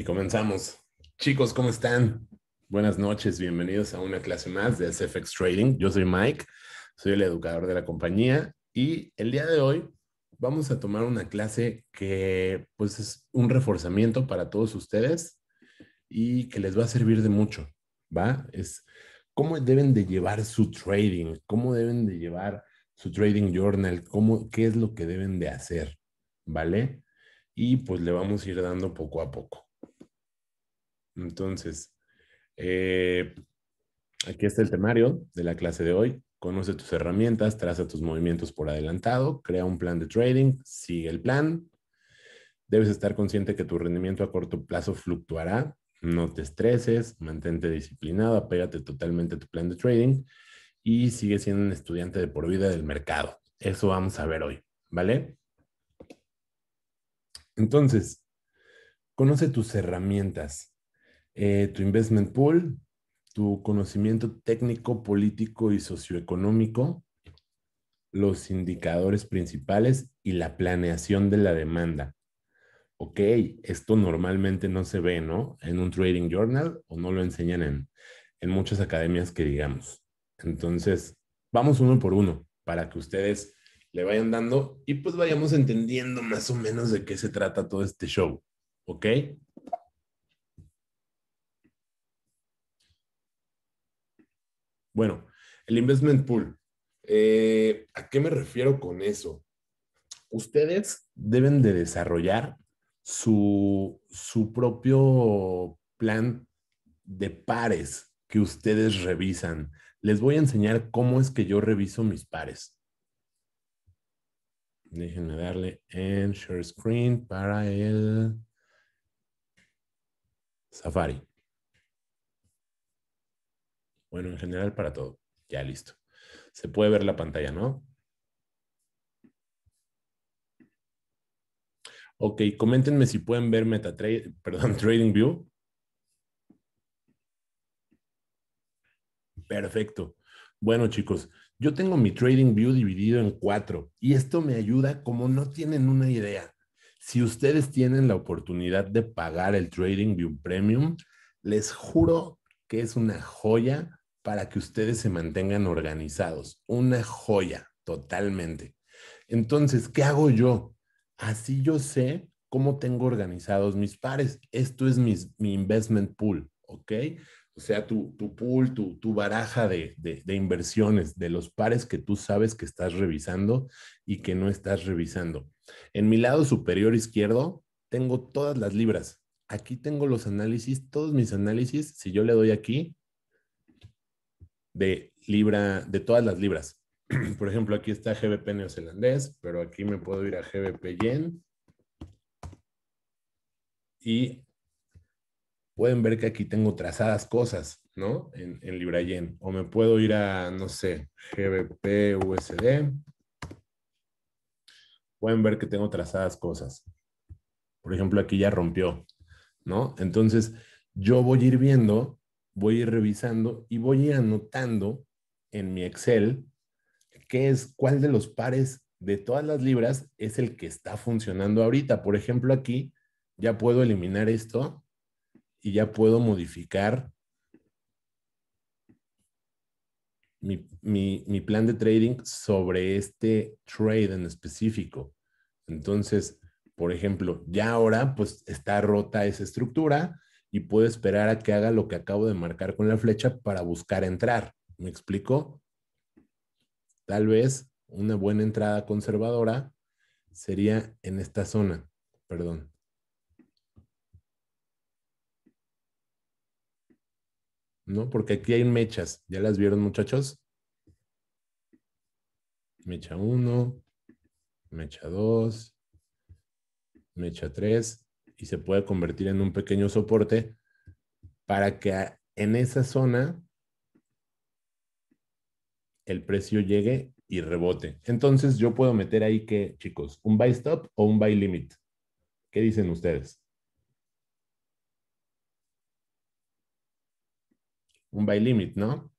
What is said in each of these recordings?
Y comenzamos. Chicos, ¿cómo están? Buenas noches, bienvenidos a una clase más de SFX Trading. Yo soy Mike, soy el educador de la compañía y el día de hoy vamos a tomar una clase que pues es un reforzamiento para todos ustedes y que les va a servir de mucho, ¿va? Es cómo deben de llevar su trading, cómo deben de llevar su trading journal, cómo, qué es lo que deben de hacer, ¿vale? Y pues le vamos a ir dando poco a poco. Entonces, eh, aquí está el temario de la clase de hoy. Conoce tus herramientas, traza tus movimientos por adelantado, crea un plan de trading, sigue el plan. Debes estar consciente que tu rendimiento a corto plazo fluctuará. No te estreses, mantente disciplinado, apégate totalmente a tu plan de trading y sigue siendo un estudiante de por vida del mercado. Eso vamos a ver hoy, ¿vale? Entonces, conoce tus herramientas. Eh, tu investment pool, tu conocimiento técnico, político y socioeconómico, los indicadores principales y la planeación de la demanda. Ok, esto normalmente no se ve, ¿no? En un trading journal o no lo enseñan en, en muchas academias que digamos. Entonces, vamos uno por uno para que ustedes le vayan dando y pues vayamos entendiendo más o menos de qué se trata todo este show. ¿Ok? Bueno, el investment pool. Eh, ¿A qué me refiero con eso? Ustedes deben de desarrollar su, su propio plan de pares que ustedes revisan. Les voy a enseñar cómo es que yo reviso mis pares. Déjenme darle en share screen para el Safari. Bueno, en general para todo. Ya listo. Se puede ver la pantalla, ¿no? Ok, coméntenme si pueden ver MetaTrade, perdón, TradingView. Perfecto. Bueno, chicos, yo tengo mi TradingView dividido en cuatro y esto me ayuda como no tienen una idea. Si ustedes tienen la oportunidad de pagar el TradingView Premium, les juro que es una joya para que ustedes se mantengan organizados. Una joya, totalmente. Entonces, ¿qué hago yo? Así yo sé cómo tengo organizados mis pares. Esto es mi investment pool, ¿ok? O sea, tu, pool, tu, baraja de inversiones, de los pares que tú sabes que estás revisando y que no estás revisando. En mi lado superior izquierdo tengo todas las libras. Aquí tengo los análisis, todos mis análisis. Si yo le doy aquí, de libra, de todas las libras. Por ejemplo, aquí está GBP neozelandés, pero aquí me puedo ir a GBP yen. Y pueden ver que aquí tengo trazadas cosas, ¿no? En, libra yen. O me puedo ir a, no sé, GBP USD. Pueden ver que tengo trazadas cosas. Por ejemplo, aquí ya rompió, ¿no? Entonces, yo voy a ir viendo voy a ir revisando y voy a ir anotando en mi Excel qué es, cuál de los pares de todas las libras es el que está funcionando ahorita. Por ejemplo, aquí ya puedo eliminar esto y ya puedo modificar mi, mi plan de trading sobre este trade en específico. Entonces, por ejemplo, ya ahora pues está rota esa estructura, y puedo esperar a que haga lo que acabo de marcar con la flecha para buscar entrar. ¿Me explico? Tal vez una buena entrada conservadora sería en esta zona. Perdón. ¿No? Porque aquí hay mechas. ¿Ya las vieron, muchachos? Mecha 1, mecha 2, mecha 3 y se puede convertir en un pequeño soporte para que en esa zona el precio llegue y rebote. Entonces yo puedo meter ahí que, chicos, un buy stop o un buy limit. ¿Qué dicen ustedes? Un buy limit, ¿no?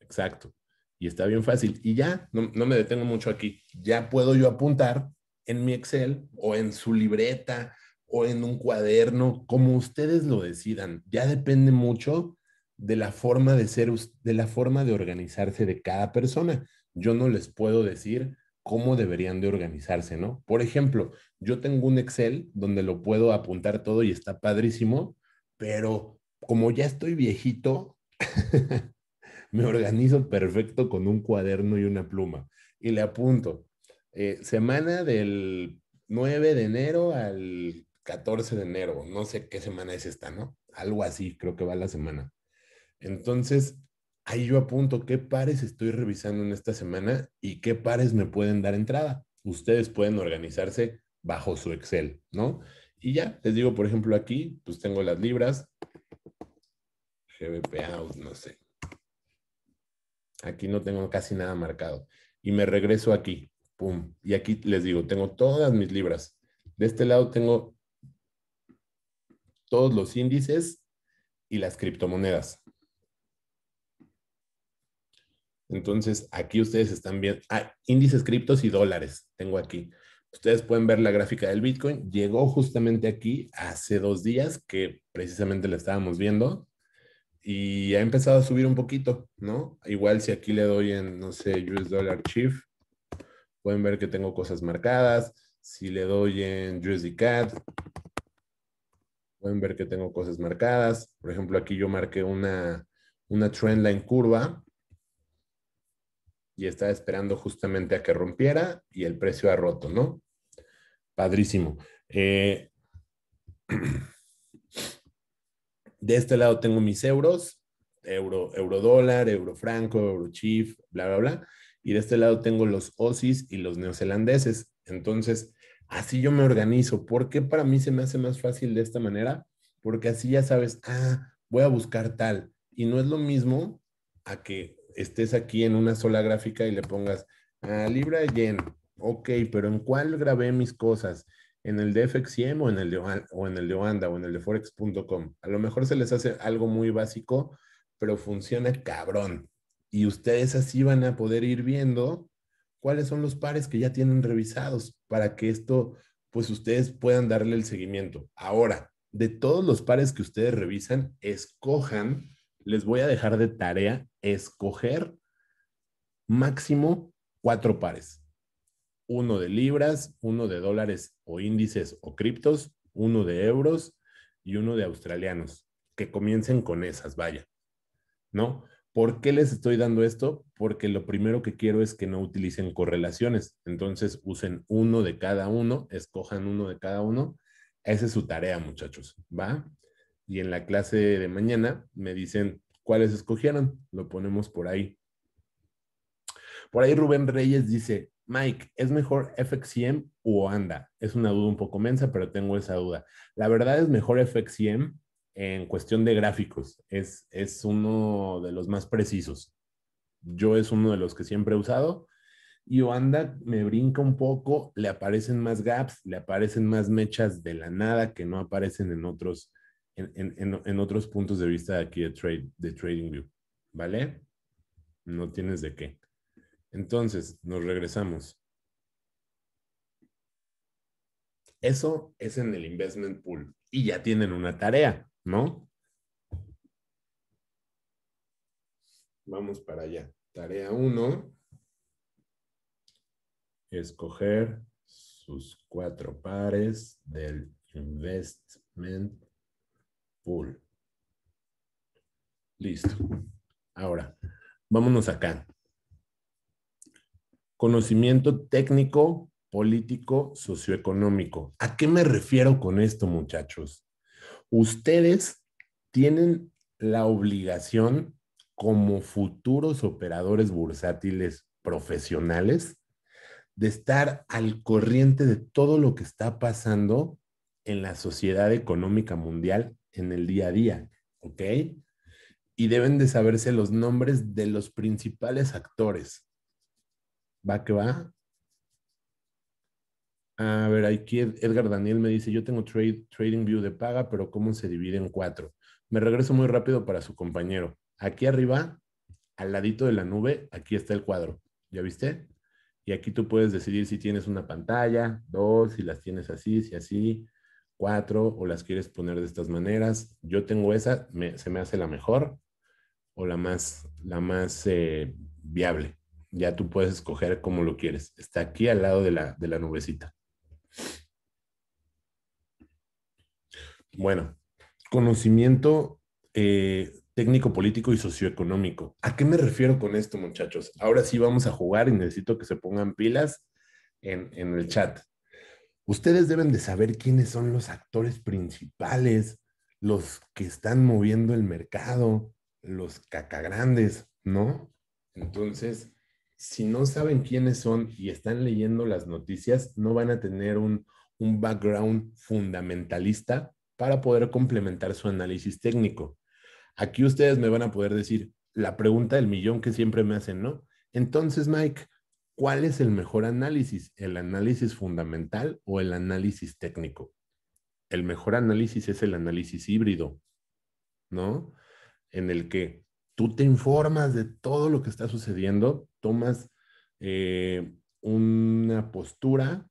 Exacto. Y está bien fácil. Y ya, no, no me detengo mucho aquí. Ya puedo yo apuntar en mi Excel o en su libreta o en un cuaderno, como ustedes lo decidan. Ya depende mucho de la forma de ser, de la forma de organizarse de cada persona. Yo no les puedo decir cómo deberían de organizarse, ¿no? Por ejemplo, yo tengo un Excel donde lo puedo apuntar todo y está padrísimo, pero como ya estoy viejito, me organizo perfecto con un cuaderno y una pluma y le apunto eh, semana del 9 de enero al 14 de enero, no sé qué semana es esta, ¿no? Algo así, creo que va la semana. Entonces, ahí yo apunto qué pares estoy revisando en esta semana y qué pares me pueden dar entrada. Ustedes pueden organizarse bajo su Excel, ¿no? Y ya, les digo, por ejemplo, aquí, pues tengo las libras, GBP out, no sé. Aquí no tengo casi nada marcado. Y me regreso aquí. Y aquí les digo, tengo todas mis libras. De este lado tengo todos los índices y las criptomonedas. Entonces, aquí ustedes están viendo ah, índices criptos y dólares. Tengo aquí. Ustedes pueden ver la gráfica del Bitcoin. Llegó justamente aquí hace dos días que precisamente la estábamos viendo y ha empezado a subir un poquito, ¿no? Igual si aquí le doy en, no sé, US Dollar Chief, pueden ver que tengo cosas marcadas. Si le doy en Jersey Cat, pueden ver que tengo cosas marcadas. Por ejemplo, aquí yo marqué una, una line curva y estaba esperando justamente a que rompiera y el precio ha roto, ¿no? Padrísimo. Eh, de este lado tengo mis euros, euro, euro dólar, euro franco, euro chief, bla, bla, bla y de este lado tengo los OSIS y los neozelandeses. Entonces, así yo me organizo. ¿Por qué para mí se me hace más fácil de esta manera? Porque así ya sabes, ah, voy a buscar tal. Y no es lo mismo a que estés aquí en una sola gráfica y le pongas, ah, libra de yen, ok, pero ¿en cuál grabé mis cosas? ¿En el de o en el de, o en el de o en el de Forex.com? A lo mejor se les hace algo muy básico, pero funciona cabrón y ustedes así van a poder ir viendo cuáles son los pares que ya tienen revisados para que esto, pues ustedes puedan darle el seguimiento. Ahora, de todos los pares que ustedes revisan, escojan, les voy a dejar de tarea, escoger máximo cuatro pares. Uno de libras, uno de dólares o índices o criptos, uno de euros y uno de australianos. Que comiencen con esas, vaya. ¿No? ¿Por qué les estoy dando esto? Porque lo primero que quiero es que no utilicen correlaciones. Entonces usen uno de cada uno, escojan uno de cada uno. Esa es su tarea, muchachos. ¿Va? Y en la clase de mañana me dicen cuáles escogieron. Lo ponemos por ahí. Por ahí Rubén Reyes dice, Mike, ¿es mejor FXCM o anda? Es una duda un poco mensa, pero tengo esa duda. La verdad es mejor FXCM en cuestión de gráficos. Es, es uno de los más precisos. Yo es uno de los que siempre he usado. Y Oanda me brinca un poco, le aparecen más gaps, le aparecen más mechas de la nada que no aparecen en otros, en, otros puntos de vista de aquí de, trade, de TradingView. ¿Vale? No tienes de qué. Entonces, nos regresamos. Eso es en el investment pool. Y ya tienen una tarea. ¿no? Vamos para allá. Tarea 1. Escoger sus cuatro pares del investment pool. Listo. Ahora, vámonos acá. Conocimiento técnico, político, socioeconómico. ¿A qué me refiero con esto, muchachos? ustedes tienen la obligación como futuros operadores bursátiles profesionales de estar al corriente de todo lo que está pasando en la sociedad económica mundial en el día a día, ¿ok? Y deben de saberse los nombres de los principales actores. ¿Va que va? A ver, aquí Edgar Daniel me dice, yo tengo Trading View de paga, pero ¿cómo se divide en cuatro? Me regreso muy rápido para su compañero. Aquí arriba, al ladito de la nube, aquí está el cuadro. ¿Ya viste? Y aquí tú puedes decidir si tienes una pantalla, dos, si las tienes así, si así, cuatro, o las quieres poner de estas maneras. Yo tengo esa, se me hace la mejor o la más, la más eh, viable. Ya tú puedes escoger cómo lo quieres. Está aquí al lado de la nubecita. Bueno, conocimiento eh, técnico, político y socioeconómico. ¿A qué me refiero con esto, muchachos? Ahora sí vamos a jugar y necesito que se pongan pilas en, el chat. Ustedes deben de saber quiénes son los actores principales, los que están moviendo el mercado, los cacagrandes, ¿no? Entonces, si no saben quiénes son y están leyendo las noticias, no van a tener un, un background fundamentalista para poder complementar su análisis técnico. Aquí ustedes me van a poder decir la pregunta del millón que siempre me hacen, ¿no? Entonces, Mike, ¿cuál es el mejor análisis? ¿El análisis fundamental o el análisis técnico? El mejor análisis es el análisis híbrido, ¿no? En el que tú te informas de todo lo que está sucediendo, tomas eh, una postura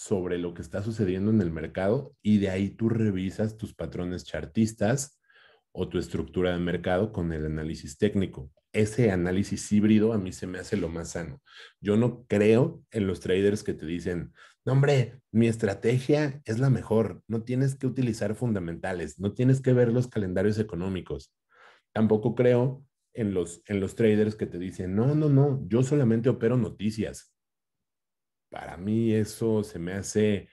sobre lo que está sucediendo en el mercado y de ahí tú revisas tus patrones chartistas o tu estructura de mercado con el análisis técnico. Ese análisis híbrido a mí se me hace lo más sano. Yo no creo en los traders que te dicen, no hombre, mi estrategia es la mejor, no tienes que utilizar fundamentales, no tienes que ver los calendarios económicos. Tampoco creo en los, en los traders que te dicen, no, no, no, yo solamente opero noticias. Para mí eso se me hace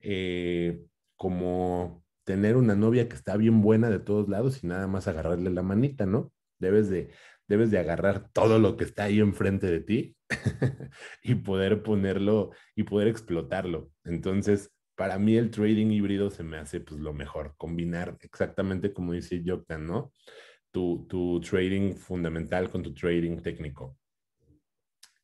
eh, como tener una novia que está bien buena de todos lados y nada más agarrarle la manita, ¿no? Debes de, debes de agarrar todo lo que está ahí enfrente de ti y poder ponerlo y poder explotarlo. Entonces, para mí el trading híbrido se me hace pues lo mejor, combinar exactamente como dice Joktan, ¿no? Tu, tu trading fundamental con tu trading técnico.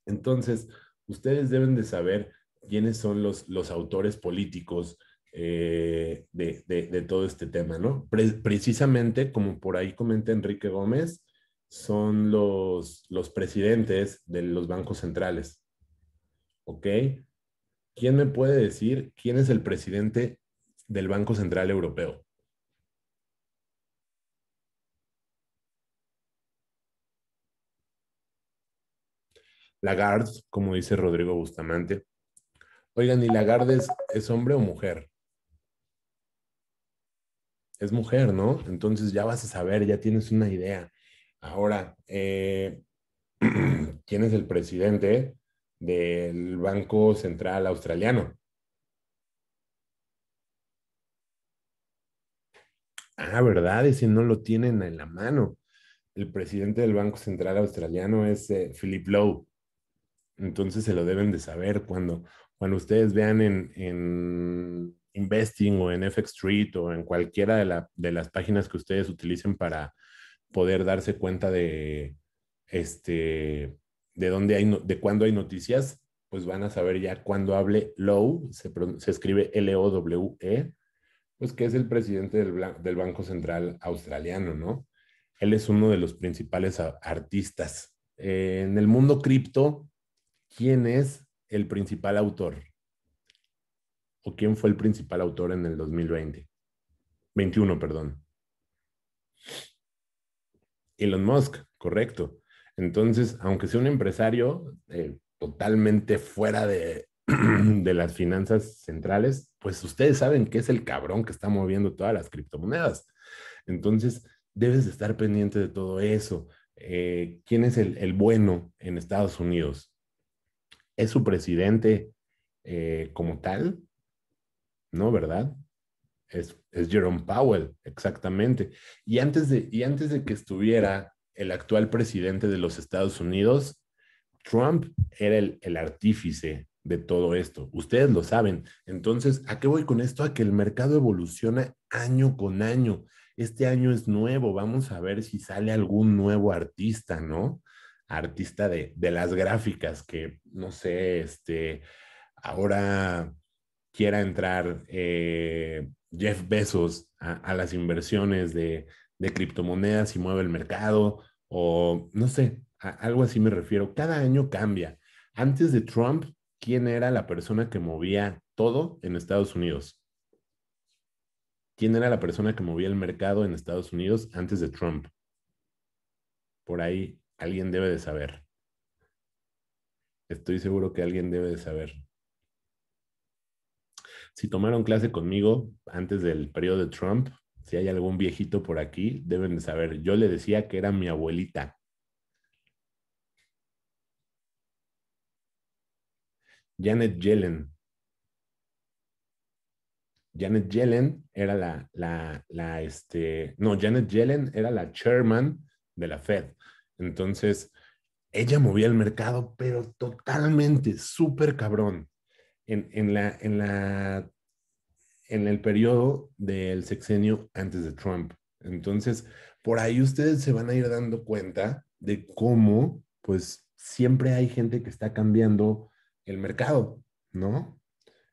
Entonces, ustedes deben de saber quiénes son los, los autores políticos eh, de, todo este tema, ¿no? precisamente, como por ahí comenta Enrique Gómez, son los, los presidentes de los bancos centrales. ¿Ok? ¿Quién me puede decir quién es el presidente del Banco Central Europeo? Lagarde, como dice Rodrigo Bustamante. Oigan, ¿y Lagarde es, hombre o mujer? Es mujer, ¿no? Entonces ya vas a saber, ya tienes una idea. Ahora, eh, ¿quién es el presidente del Banco Central Australiano? Ah, ¿verdad? Ese no lo tienen en la mano. El presidente del Banco Central Australiano es eh, Philip Lowe. Entonces se lo deben de saber cuando, cuando ustedes vean en, Investing o en FX Street o en cualquiera de, las páginas que ustedes utilicen para poder darse cuenta de, este, de, dónde hay, de cuándo hay noticias, pues van a saber ya cuando hable Low se, escribe L-O-W-E, pues que es el presidente del, Banco Central australiano, ¿no? Él es uno de los principales artistas. en el mundo cripto, quién es el principal autor o quién fue el principal autor en el 2020. 21, perdón. Elon Musk, correcto. Entonces, aunque sea un empresario eh, totalmente fuera de, las finanzas centrales, pues ustedes saben que es el cabrón que está moviendo todas las criptomonedas. Entonces, debes estar pendiente de todo eso. Eh, ¿Quién es el bueno en Estados Unidos? es su presidente eh, como tal, ¿no? ¿Verdad? Es, Jerome Powell, exactamente. Y antes, de, y antes de que estuviera el actual presidente de los Estados Unidos, Trump era el, el artífice de todo esto. Ustedes lo saben. Entonces, ¿a qué voy con esto? A que el mercado evoluciona año con año. Este año es nuevo, vamos a ver si sale algún nuevo artista, ¿no? artista de, las gráficas que, no sé, este, ahora quiera entrar eh, Jeff Bezos a, las inversiones de, de, criptomonedas y mueve el mercado, o no sé, algo así me refiero. Cada año cambia. Antes de Trump, ¿quién era la persona que movía todo en Estados Unidos? ¿Quién era la persona que movía el mercado en Estados Unidos antes de Trump? Por ahí Alguien debe de saber. Estoy seguro que alguien debe de saber. Si tomaron clase conmigo antes del periodo de Trump, si hay algún viejito por aquí, deben de saber. Yo le decía que era mi abuelita. Janet Yellen. Janet Yellen era la, la, este, no, Janet Yellen era la chairman de la Fed. Entonces, ella movía el mercado, pero totalmente, súper cabrón. En, la, en, la, en el periodo del sexenio antes de Trump. Entonces, por ahí ustedes se van a ir dando cuenta de cómo, pues, siempre hay gente que está cambiando el mercado, ¿no?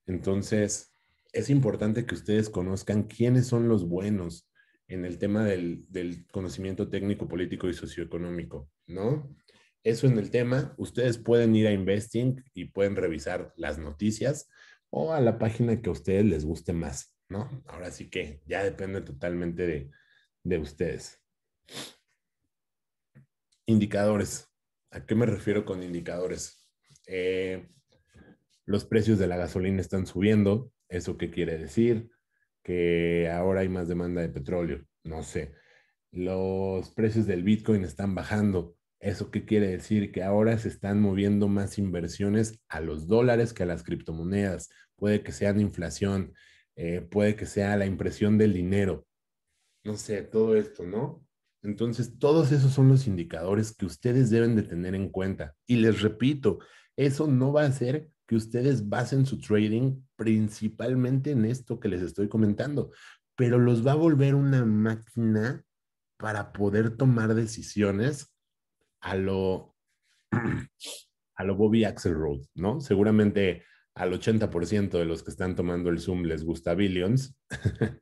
Entonces, es importante que ustedes conozcan quiénes son los buenos, en el tema del, conocimiento técnico, político y socioeconómico, ¿no? Eso en el tema, ustedes pueden ir a Investing y pueden revisar las noticias o a la página que a ustedes les guste más, ¿no? Ahora sí que ya depende totalmente de, ustedes. Indicadores. ¿A qué me refiero con indicadores? Eh, los precios de la gasolina están subiendo. ¿Eso qué quiere decir? que ahora hay más demanda de petróleo, no sé. Los precios del Bitcoin están bajando. ¿Eso qué quiere decir? Que ahora se están moviendo más inversiones a los dólares que a las criptomonedas. Puede que sea la inflación, eh, puede que sea la impresión del dinero. No sé, todo esto, ¿no? Entonces, todos esos son los indicadores que ustedes deben de tener en cuenta. Y les repito, eso no va a ser que ustedes basen su trading principalmente en esto que les estoy comentando, pero los va a volver una máquina para poder tomar decisiones a lo, a lo Bobby Axelrod, ¿no? Seguramente al 80% de los que están tomando el Zoom les gusta Billions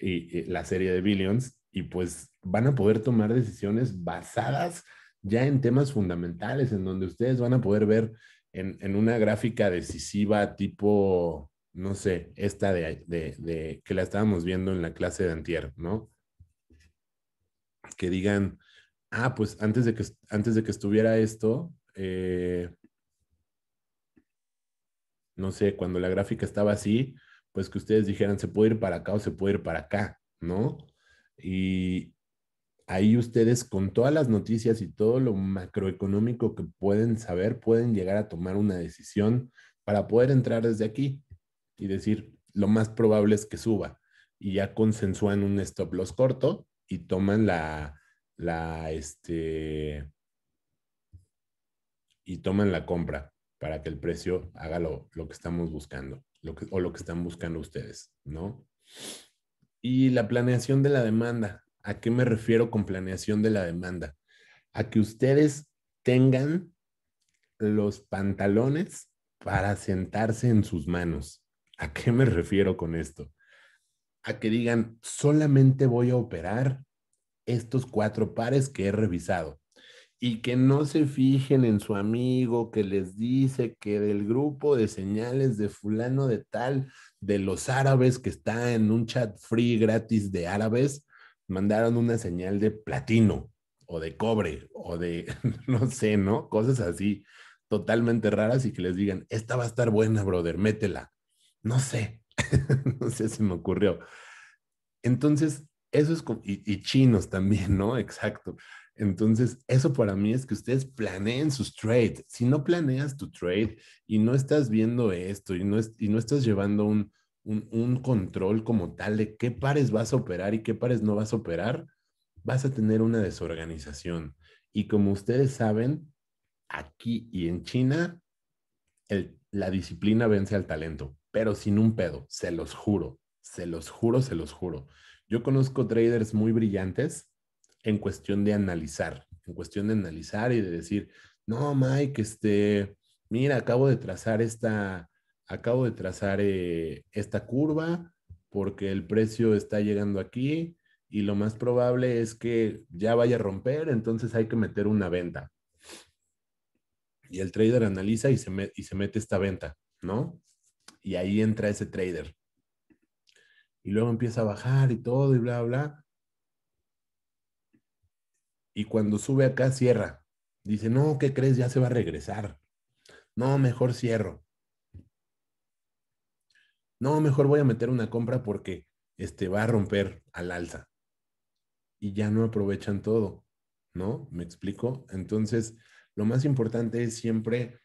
y, y la serie de Billions y pues van a poder tomar decisiones basadas ya en temas fundamentales, en donde ustedes van a poder ver en, una gráfica decisiva tipo, no sé, esta de, que la estábamos viendo en la clase de antier, ¿no? Que digan, ah, pues antes de que, antes de que estuviera esto, eh, no sé, cuando la gráfica estaba así, pues que ustedes dijeran, se puede ir para acá o se puede ir para acá, ¿no? Y, ahí ustedes con todas las noticias y todo lo macroeconómico que pueden saber, pueden llegar a tomar una decisión para poder entrar desde aquí y decir, lo más probable es que suba. Y ya consensúan un stop loss corto y toman la, este, y toman la compra para que el precio haga lo, que estamos buscando lo o lo que están buscando ustedes, ¿no? Y la planeación de la demanda. ¿A qué me refiero con planeación de la demanda? A que ustedes tengan los pantalones para sentarse en sus manos. ¿A qué me refiero con esto? A que digan, solamente voy a operar estos cuatro pares que he revisado y que no se fijen en su amigo que les dice que del grupo de señales de fulano de tal, de los árabes que está en un chat free gratis de árabes, mandaron una señal de platino o de cobre o de, no sé, ¿no? Cosas así totalmente raras y que les digan, esta va a estar buena, brother, métela. No sé, no sé, si me ocurrió. Entonces, eso es, y, y, chinos también, ¿no? Exacto. Entonces, eso para mí es que ustedes planeen sus trades. Si no planeas tu trade y no estás viendo esto y no, y no estás llevando un, un, control como tal de qué pares vas a operar y qué pares no vas a operar, vas a tener una desorganización. Y como ustedes saben, aquí y en China, el, la disciplina vence al talento, pero sin un pedo, se los juro, se los juro, se los juro. Yo conozco traders muy brillantes en cuestión de analizar, en cuestión de analizar y de decir, no, Mike, este, mira, acabo de trazar esta, acabo de trazar eh, esta curva porque el precio está llegando aquí y lo más probable es que ya vaya a romper, entonces hay que meter una venta. Y el trader analiza y se, y se mete esta venta, ¿no? Y ahí entra ese trader. Y luego empieza a bajar y todo y bla, bla. Y cuando sube acá, cierra. Dice, no, ¿qué crees? Ya se va a regresar. No, mejor cierro no, mejor voy a meter una compra porque este, va a romper al alza. Y ya no aprovechan todo, ¿no? ¿Me explico? Entonces, lo más importante es siempre,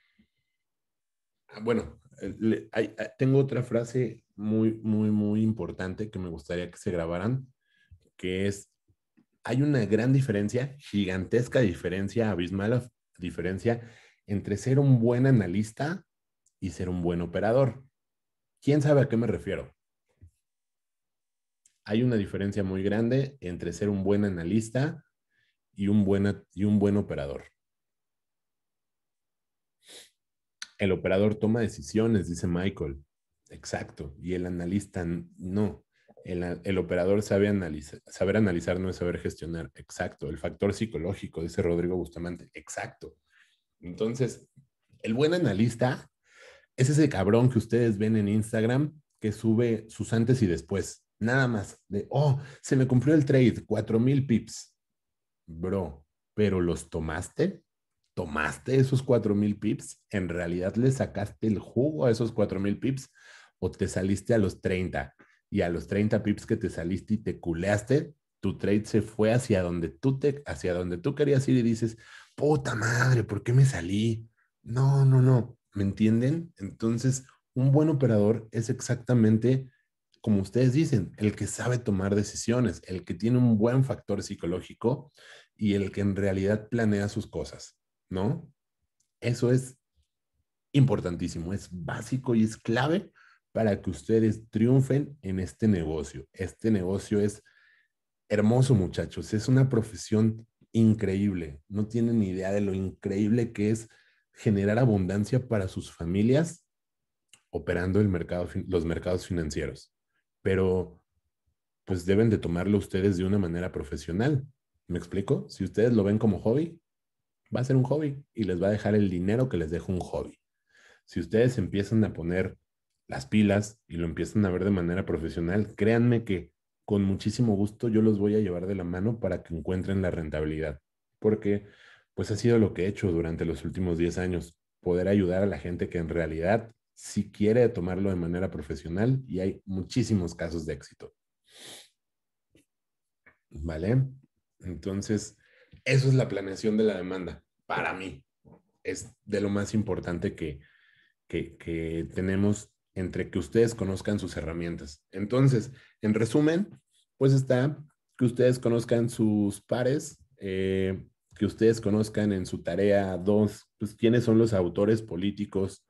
ah, bueno, eh, ah, tengo otra frase muy, muy, muy importante que me gustaría que se grabaran, que es, hay una gran diferencia, gigantesca diferencia, abismal diferencia entre ser un buen analista y ser un buen operador. ¿Quién sabe a qué me refiero? Hay una diferencia muy grande entre ser un buen analista y un, y un buen operador. El operador toma decisiones, dice Michael. Exacto. Y el analista no. El, el operador sabe analizar, saber analizar no es saber gestionar. Exacto. El factor psicológico, dice Rodrigo Bustamante. Exacto. Entonces, el buen analista es ese cabrón que ustedes ven en Instagram que sube sus antes y después. Nada más de, oh, se me cumplió el trade, 4000 pips. Bro, pero los tomaste, tomaste esos 4000 pips, en realidad le sacaste el jugo a esos 4000 pips o te saliste a los 30 y a los 30 pips que te saliste y te culeaste, tu trade se fue hacia donde tú te hacia donde tú querías ir y dices, "Puta madre, ¿por qué me salí?" No, no, no. ¿Me entienden? Entonces, un buen operador es exactamente, como ustedes dicen, el que sabe tomar decisiones, el que tiene un buen factor psicológico y el que en realidad planea sus cosas, ¿no? Eso es importantísimo, es básico y es clave para que ustedes triunfen en este negocio. Este negocio es hermoso, muchachos, es una profesión increíble. No tienen ni idea de lo increíble que es generar abundancia para sus familias operando el mercado, los mercados financieros. Pero pues deben de tomarlo ustedes de una manera profesional. ¿Me explico? Si ustedes lo ven como hobby, va a ser un hobby y les va a dejar el dinero que les deja un hobby. Si ustedes empiezan a poner las pilas y lo empiezan a ver de manera profesional, créanme que con muchísimo gusto yo los voy a llevar de la mano para que encuentren la rentabilidad. Porque pues ha sido lo que he hecho durante los últimos 10 años, poder ayudar a la gente que en realidad si quiere tomarlo de manera profesional y hay muchísimos casos de éxito. ¿Vale? Entonces, eso es la planeación de la demanda, para mí. Es de lo más importante que, que, que tenemos entre que ustedes conozcan sus herramientas. Entonces, en resumen, pues está que ustedes conozcan sus pares, eh, que ustedes conozcan en su tarea. Dos, pues quiénes son los autores políticos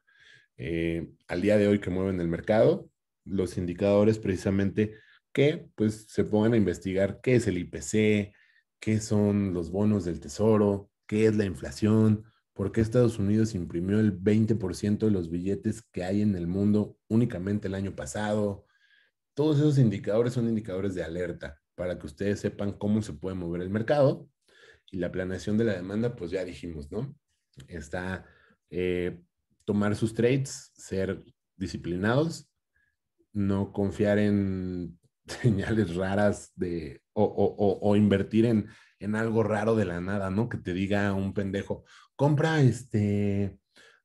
eh, al día de hoy que mueven el mercado. Los indicadores precisamente que pues se pongan a investigar qué es el IPC, qué son los bonos del tesoro, qué es la inflación, por qué Estados Unidos imprimió el 20% de los billetes que hay en el mundo únicamente el año pasado. Todos esos indicadores son indicadores de alerta para que ustedes sepan cómo se puede mover el mercado y la planeación de la demanda, pues ya dijimos, ¿no? Está eh, tomar sus trades, ser disciplinados, no confiar en señales raras de, o, invertir en, algo raro de la nada, ¿no? Que te diga un pendejo, compra este,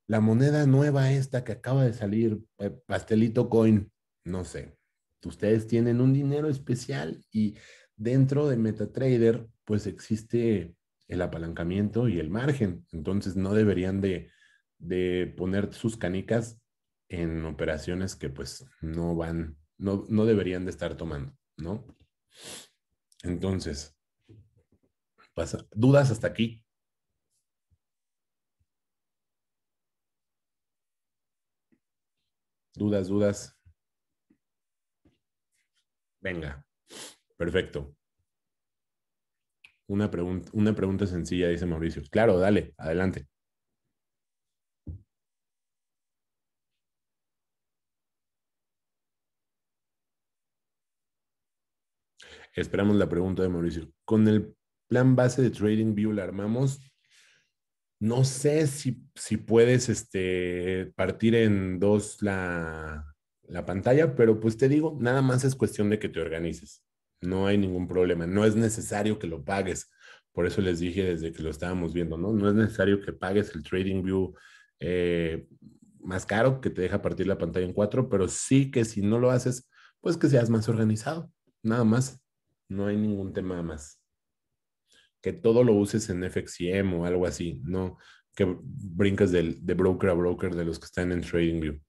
la moneda nueva esta que acaba de salir, eh, pastelito coin, no sé. Ustedes tienen un dinero especial y dentro de MetaTrader pues existe el apalancamiento y el margen. Entonces no deberían de, poner sus canicas en operaciones que pues no van, no, no deberían de estar tomando, ¿no? Entonces, pasa. ¿dudas hasta aquí? ¿Dudas, dudas? Venga, perfecto. Una, pregunta, una pregunta sencilla, dice Mauricio. Claro, dale, adelante. Esperamos la pregunta de Mauricio. Con el plan base de TradingView la armamos. No sé si, si puedes este, partir en dos la, la pantalla, pero pues te digo, nada más es cuestión de que te organices. No hay ningún problema, no es necesario que lo pagues. Por eso les dije desde que lo estábamos viendo, ¿no? No es necesario que pagues el Trading View eh, más caro que te deja partir la pantalla en cuatro, pero sí que si no lo haces, pues que seas más organizado, nada más. No hay ningún tema más. Que todo lo uses en FXCM o algo así, no que brincas de broker a broker de los que están en Trading View.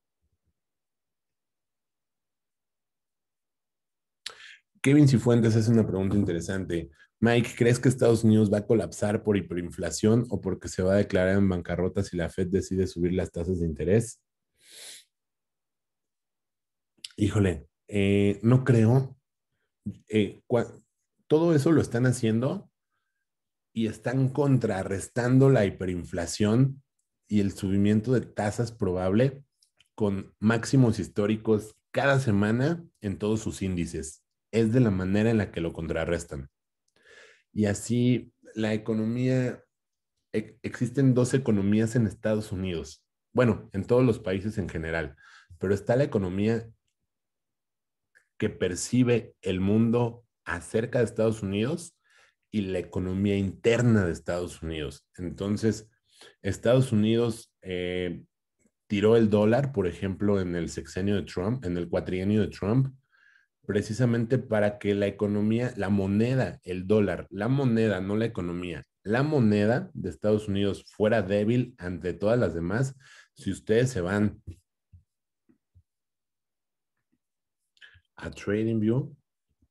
Kevin Cifuentes hace una pregunta interesante. Mike, ¿crees que Estados Unidos va a colapsar por hiperinflación o porque se va a declarar en bancarrota si la Fed decide subir las tasas de interés? Híjole, eh, no creo. Eh, todo eso lo están haciendo y están contrarrestando la hiperinflación y el subimiento de tasas probable con máximos históricos cada semana en todos sus índices es de la manera en la que lo contrarrestan. Y así la economía, e, existen dos economías en Estados Unidos, bueno, en todos los países en general, pero está la economía que percibe el mundo acerca de Estados Unidos y la economía interna de Estados Unidos. Entonces, Estados Unidos eh, tiró el dólar, por ejemplo, en el sexenio de Trump, en el cuatrienio de Trump, precisamente para que la economía, la moneda, el dólar, la moneda, no la economía, la moneda de Estados Unidos fuera débil ante todas las demás, si ustedes se van a TradingView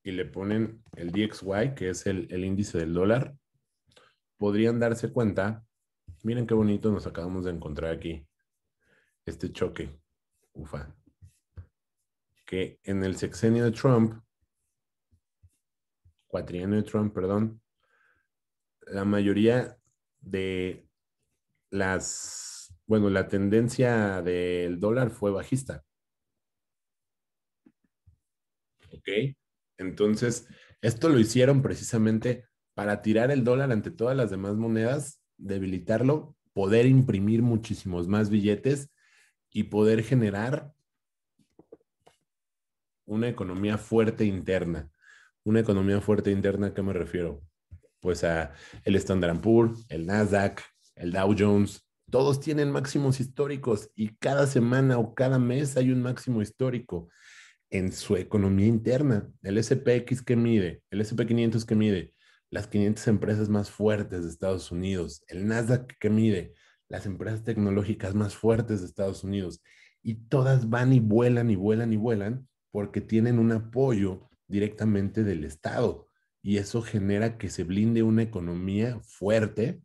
y le ponen el DXY, que es el, el índice del dólar, podrían darse cuenta, miren qué bonito nos acabamos de encontrar aquí, este choque, ufa, que en el sexenio de Trump, cuatrienio de Trump, perdón, la mayoría de las, bueno, la tendencia del dólar fue bajista. ¿Ok? Entonces, esto lo hicieron precisamente para tirar el dólar ante todas las demás monedas, debilitarlo, poder imprimir muchísimos más billetes y poder generar una economía fuerte interna. Una economía fuerte interna, ¿a qué me refiero? Pues a el Standard Poor's, el Nasdaq, el Dow Jones, todos tienen máximos históricos y cada semana o cada mes hay un máximo histórico en su economía interna. El SPX que mide, el SP500 que mide, las 500 empresas más fuertes de Estados Unidos, el Nasdaq que mide, las empresas tecnológicas más fuertes de Estados Unidos, y todas van y vuelan y vuelan y vuelan porque tienen un apoyo directamente del Estado y eso genera que se blinde una economía fuerte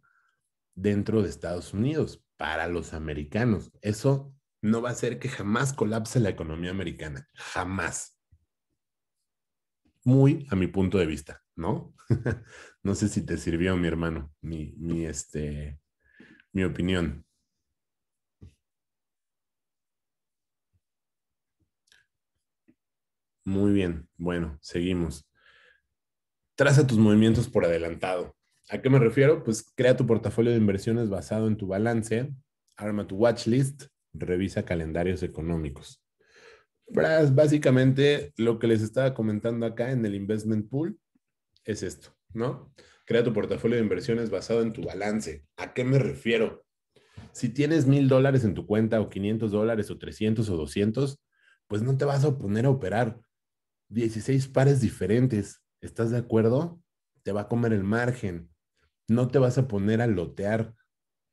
dentro de Estados Unidos para los americanos. Eso no va a hacer que jamás colapse la economía americana, jamás. Muy a mi punto de vista, ¿no? no sé si te sirvió, mi hermano, mi, mi, este, mi opinión. Muy bien, bueno, seguimos. Traza tus movimientos por adelantado. ¿A qué me refiero? Pues crea tu portafolio de inversiones basado en tu balance, arma tu watch list, revisa calendarios económicos. Básicamente lo que les estaba comentando acá en el investment pool es esto, ¿no? Crea tu portafolio de inversiones basado en tu balance. ¿A qué me refiero? Si tienes mil dólares en tu cuenta o 500 dólares o 300 o 200, pues no te vas a poner a operar 16 pares diferentes. ¿Estás de acuerdo? Te va a comer el margen. No te vas a poner a lotear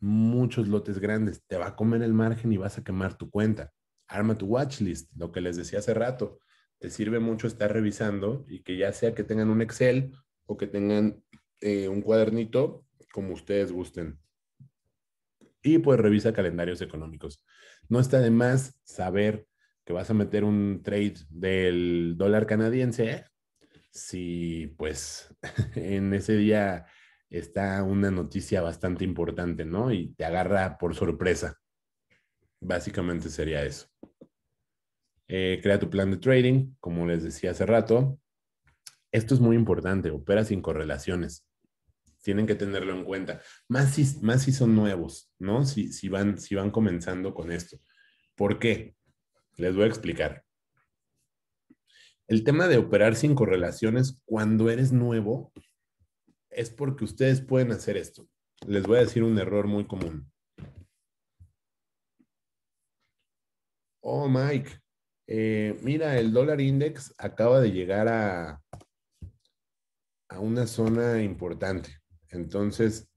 muchos lotes grandes. Te va a comer el margen y vas a quemar tu cuenta. Arma tu watchlist, lo que les decía hace rato. Te sirve mucho estar revisando y que ya sea que tengan un Excel o que tengan eh, un cuadernito, como ustedes gusten. Y pues revisa calendarios económicos. No está de más saber que vas a meter un trade del dólar canadiense, si pues en ese día está una noticia bastante importante, ¿no? Y te agarra por sorpresa. Básicamente sería eso. Eh, crea tu plan de trading, como les decía hace rato. Esto es muy importante, opera sin correlaciones. Tienen que tenerlo en cuenta. Más si, más si son nuevos, ¿no? Si, si, van, si van comenzando con esto. ¿Por qué? Les voy a explicar. El tema de operar sin correlaciones cuando eres nuevo es porque ustedes pueden hacer esto. Les voy a decir un error muy común. Oh, Mike, eh, mira, el dólar index acaba de llegar a, a una zona importante. Entonces,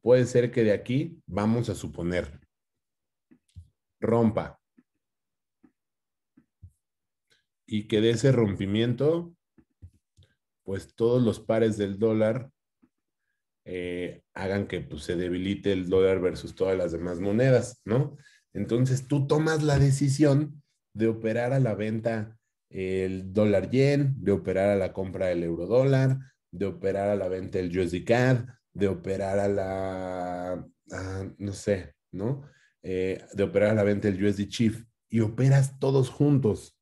puede ser que de aquí, vamos a suponer, rompa y que de ese rompimiento, pues todos los pares del dólar eh, hagan que pues, se debilite el dólar versus todas las demás monedas, ¿no? Entonces tú tomas la decisión de operar a la venta el dólar yen, de operar a la compra del euro dólar, de operar a la venta el USD CAD, de operar a la, no sé, ¿no? Eh, de operar a la venta el USD Chief y operas todos juntos.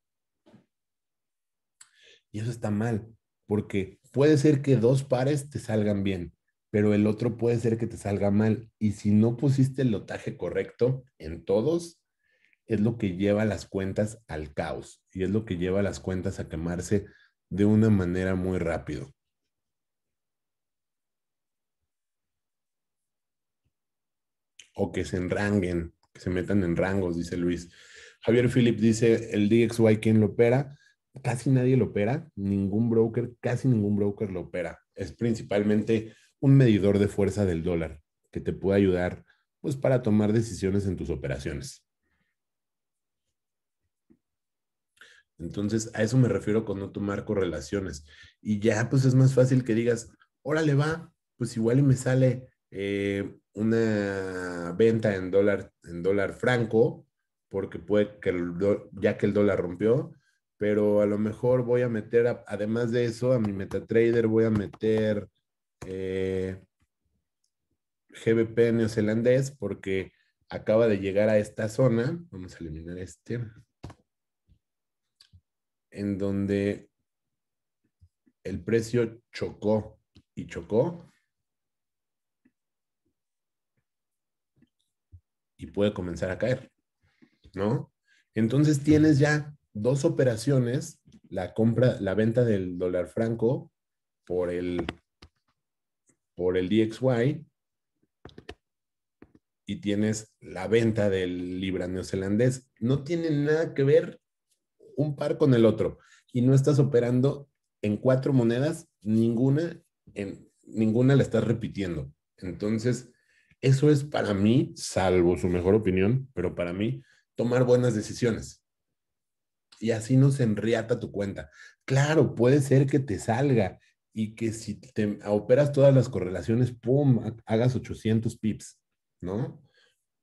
Y eso está mal, porque puede ser que dos pares te salgan bien, pero el otro puede ser que te salga mal. Y si no pusiste el lotaje correcto en todos, es lo que lleva las cuentas al caos y es lo que lleva las cuentas a quemarse de una manera muy rápido. O que se enranguen, que se metan en rangos, dice Luis. Javier Philip dice, el DXY, ¿quién lo opera? casi nadie lo opera, ningún broker, casi ningún broker lo opera. Es principalmente un medidor de fuerza del dólar que te puede ayudar pues para tomar decisiones en tus operaciones. Entonces, a eso me refiero con no tomar correlaciones. Y ya, pues es más fácil que digas, órale va, pues igual me sale eh, una venta en dólar, en dólar franco, porque puede que ya que el dólar rompió, pero a lo mejor voy a meter, además de eso, a mi MetaTrader voy a meter eh, GBP neozelandés porque acaba de llegar a esta zona. Vamos a eliminar este. En donde el precio chocó y chocó. Y puede comenzar a caer, ¿no? Entonces tienes ya dos operaciones, la compra, la venta del dólar franco por el, por el DXY y tienes la venta del libra neozelandés. No tienen nada que ver un par con el otro y no estás operando en cuatro monedas, ninguna, en, ninguna la estás repitiendo. Entonces, eso es para mí, salvo su mejor opinión, pero para mí, tomar buenas decisiones y así se enriata tu cuenta. Claro, puede ser que te salga y que si te operas todas las correlaciones, ¡pum!, hagas 800 pips, ¿no?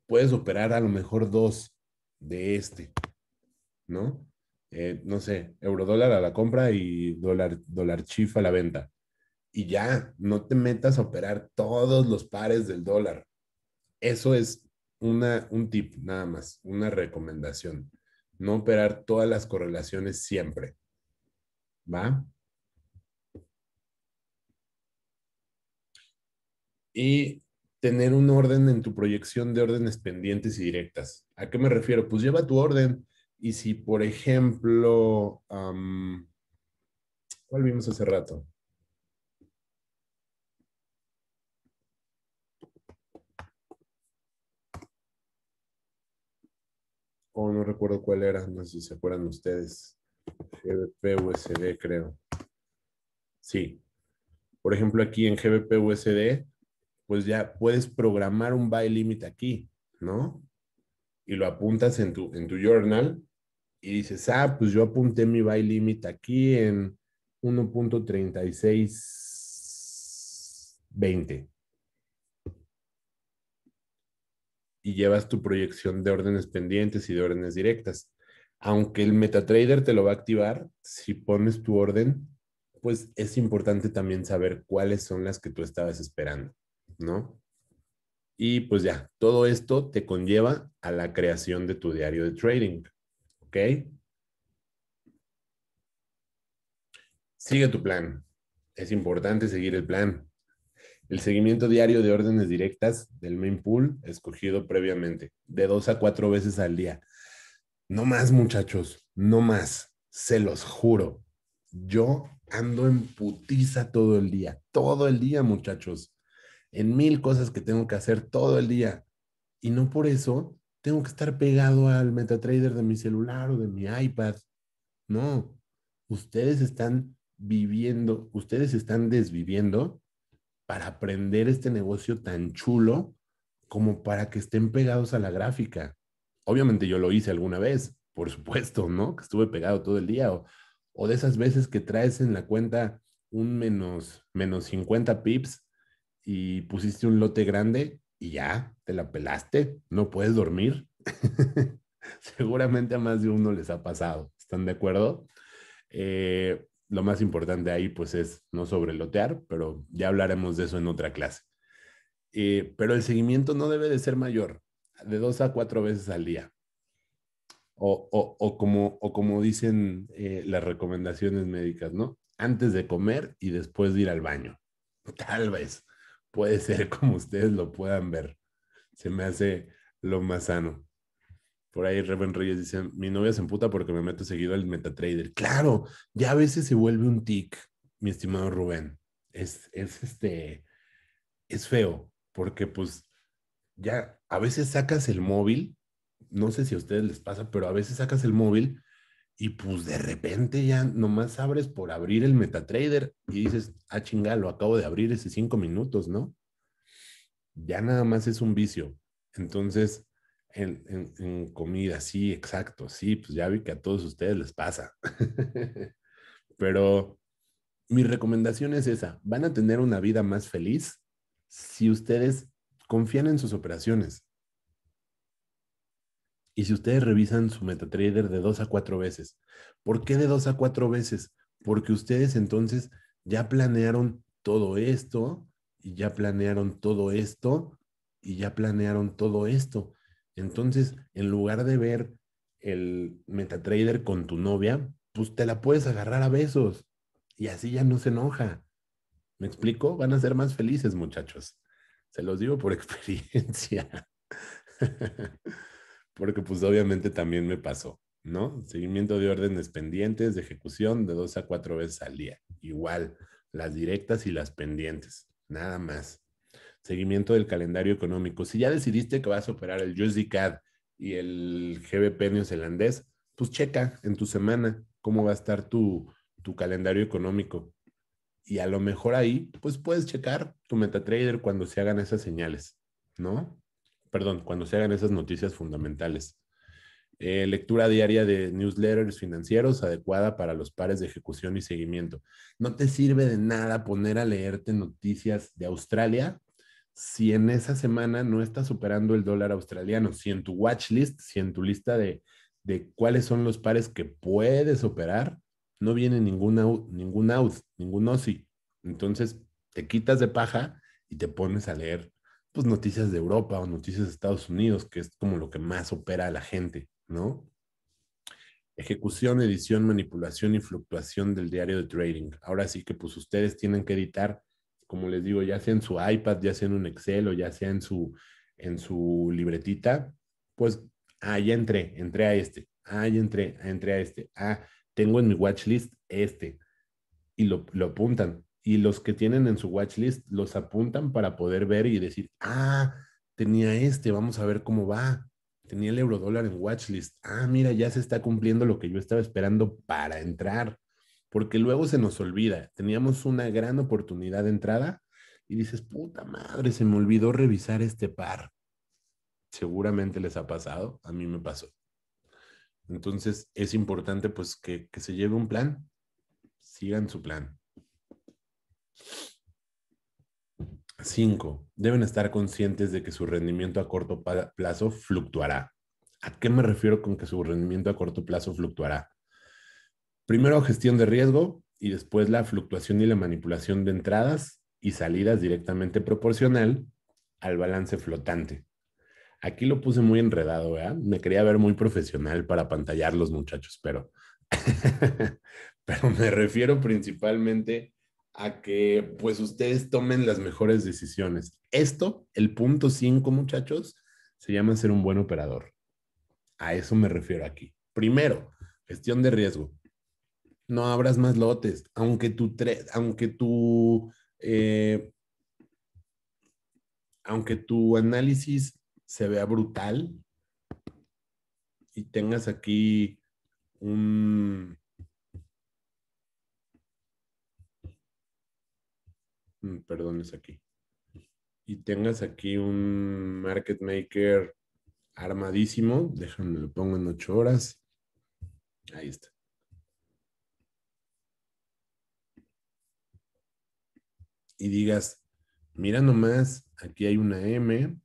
Puedes operar a lo mejor dos de este, ¿no? Eh, no sé, eurodólar a la compra y dólar, dólar chif a la venta. Y ya, no te metas a operar todos los pares del dólar. Eso es una, un tip nada más, una recomendación no operar todas las correlaciones siempre. ¿Va? Y tener un orden en tu proyección de órdenes pendientes y directas. ¿A qué me refiero? Pues lleva tu orden. Y si, por ejemplo, ¿cuál vimos hace rato? no recuerdo cuál era, no sé si se acuerdan ustedes. GBPUSD creo. Sí. Por ejemplo, aquí en GBPUSD, pues ya puedes programar un buy limit aquí, ¿no? Y lo apuntas en tu, en tu journal y dices, ah, pues yo apunté mi buy limit aquí en 1.3620. y llevas tu proyección de órdenes pendientes y de órdenes directas. Aunque el MetaTrader te lo va a activar, si pones tu orden, pues es importante también saber cuáles son las que tú estabas esperando, ¿no? Y pues ya, todo esto te conlleva a la creación de tu diario de trading, ¿ok? Sigue tu plan. Es importante seguir el plan el seguimiento diario de órdenes directas del main pool escogido previamente, de dos a cuatro veces al día. No más, muchachos, no más, se los juro. Yo ando en putiza todo el día, todo el día, muchachos, en mil cosas que tengo que hacer todo el día. Y no por eso tengo que estar pegado al MetaTrader de mi celular o de mi iPad. No, ustedes están viviendo, ustedes están desviviendo para aprender este negocio tan chulo como para que estén pegados a la gráfica. Obviamente yo lo hice alguna vez, por supuesto, ¿no? Que estuve pegado todo el día o, de esas veces que traes en la cuenta un menos, menos 50 pips y pusiste un lote grande y ya, te la pelaste, no puedes dormir. Seguramente a más de uno les ha pasado, ¿están de acuerdo? Eh, lo más importante ahí pues es no sobrelotear, pero ya hablaremos de eso en otra clase. Eh, pero el seguimiento no debe de ser mayor, de dos a cuatro veces al día. O, como, o como dicen eh, las recomendaciones médicas, ¿no? Antes de comer y después de ir al baño. Tal vez. Puede ser como ustedes lo puedan ver. Se me hace lo más sano. Por ahí Reven Reyes dice, mi novia se emputa porque me meto seguido al MetaTrader. Claro, ya a veces se vuelve un tic, mi estimado Rubén. Es, es este, es feo, porque pues ya a veces sacas el móvil, no sé si a ustedes les pasa, pero a veces sacas el móvil y pues de repente ya nomás abres por abrir el MetaTrader y dices, ah chinga, lo acabo de abrir ese cinco minutos, ¿no? Ya nada más es un vicio. Entonces, en, comida, sí, exacto, sí, pues ya vi que a todos ustedes les pasa. Pero mi recomendación es esa, van a tener una vida más feliz si ustedes confían en sus operaciones. Y si ustedes revisan su MetaTrader de dos a cuatro veces. ¿Por qué de dos a cuatro veces? Porque ustedes entonces ya planearon todo esto y ya planearon todo esto y ya planearon todo esto entonces, en lugar de ver el MetaTrader con tu novia, pues te la puedes agarrar a besos y así ya no se enoja. ¿Me explico? Van a ser más felices, muchachos. Se los digo por experiencia. Porque pues obviamente también me pasó, ¿no? Seguimiento de órdenes pendientes de ejecución de dos a cuatro veces al día. Igual, las directas y las pendientes, nada más seguimiento del calendario económico. Si ya decidiste que vas a operar el USDCAD y el GBP neozelandés, pues checa en tu semana cómo va a estar tu, calendario económico. Y a lo mejor ahí, pues puedes checar tu MetaTrader cuando se hagan esas señales, ¿no? Perdón, cuando se hagan esas noticias fundamentales. Eh, lectura diaria de newsletters financieros adecuada para los pares de ejecución y seguimiento. No te sirve de nada poner a leerte noticias de Australia si en esa semana no estás superando el dólar australiano, si en tu watch list, si en tu lista de, cuáles son los pares que puedes operar, no viene ningún out, ningún out, ningún OSI. Entonces te quitas de paja y te pones a leer pues noticias de Europa o noticias de Estados Unidos, que es como lo que más opera a la gente, ¿no? Ejecución, edición, manipulación y fluctuación del diario de trading. Ahora sí que pues ustedes tienen que editar como les digo, ya sea en su iPad, ya sea en un Excel o ya sea en su, en su libretita, pues, ahí entré, entré a este, ahí ya entré, entré a este, ah, tengo en mi watch list este, y lo, apuntan. Y los que tienen en su watch list los apuntan para poder ver y decir, ah, tenía este, vamos a ver cómo va. Tenía el dólar en watch list. Ah, mira, ya se está cumpliendo lo que yo estaba esperando para entrar porque luego se nos olvida. Teníamos una gran oportunidad de entrada y dices, puta madre, se me olvidó revisar este par. Seguramente les ha pasado, a mí me pasó. Entonces es importante pues que, que se lleve un plan, sigan su plan. Cinco, Deben estar conscientes de que su rendimiento a corto plazo fluctuará. ¿A qué me refiero con que su rendimiento a corto plazo fluctuará? Primero gestión de riesgo y después la fluctuación y la manipulación de entradas y salidas directamente proporcional al balance flotante. Aquí lo puse muy enredado, ¿verdad? Me quería ver muy profesional para pantallar los muchachos, pero, pero me refiero principalmente a que pues ustedes tomen las mejores decisiones. Esto, el punto 5, muchachos, se llama ser un buen operador. A eso me refiero aquí. Primero, gestión de riesgo no abras más lotes, aunque tu, aunque tu, eh, aunque tu análisis se vea brutal y tengas aquí un... Mm, perdón, es aquí. Y tengas aquí un market maker armadísimo. Déjame, lo pongo en ocho horas. Ahí está. y digas, mira nomás, aquí hay una M,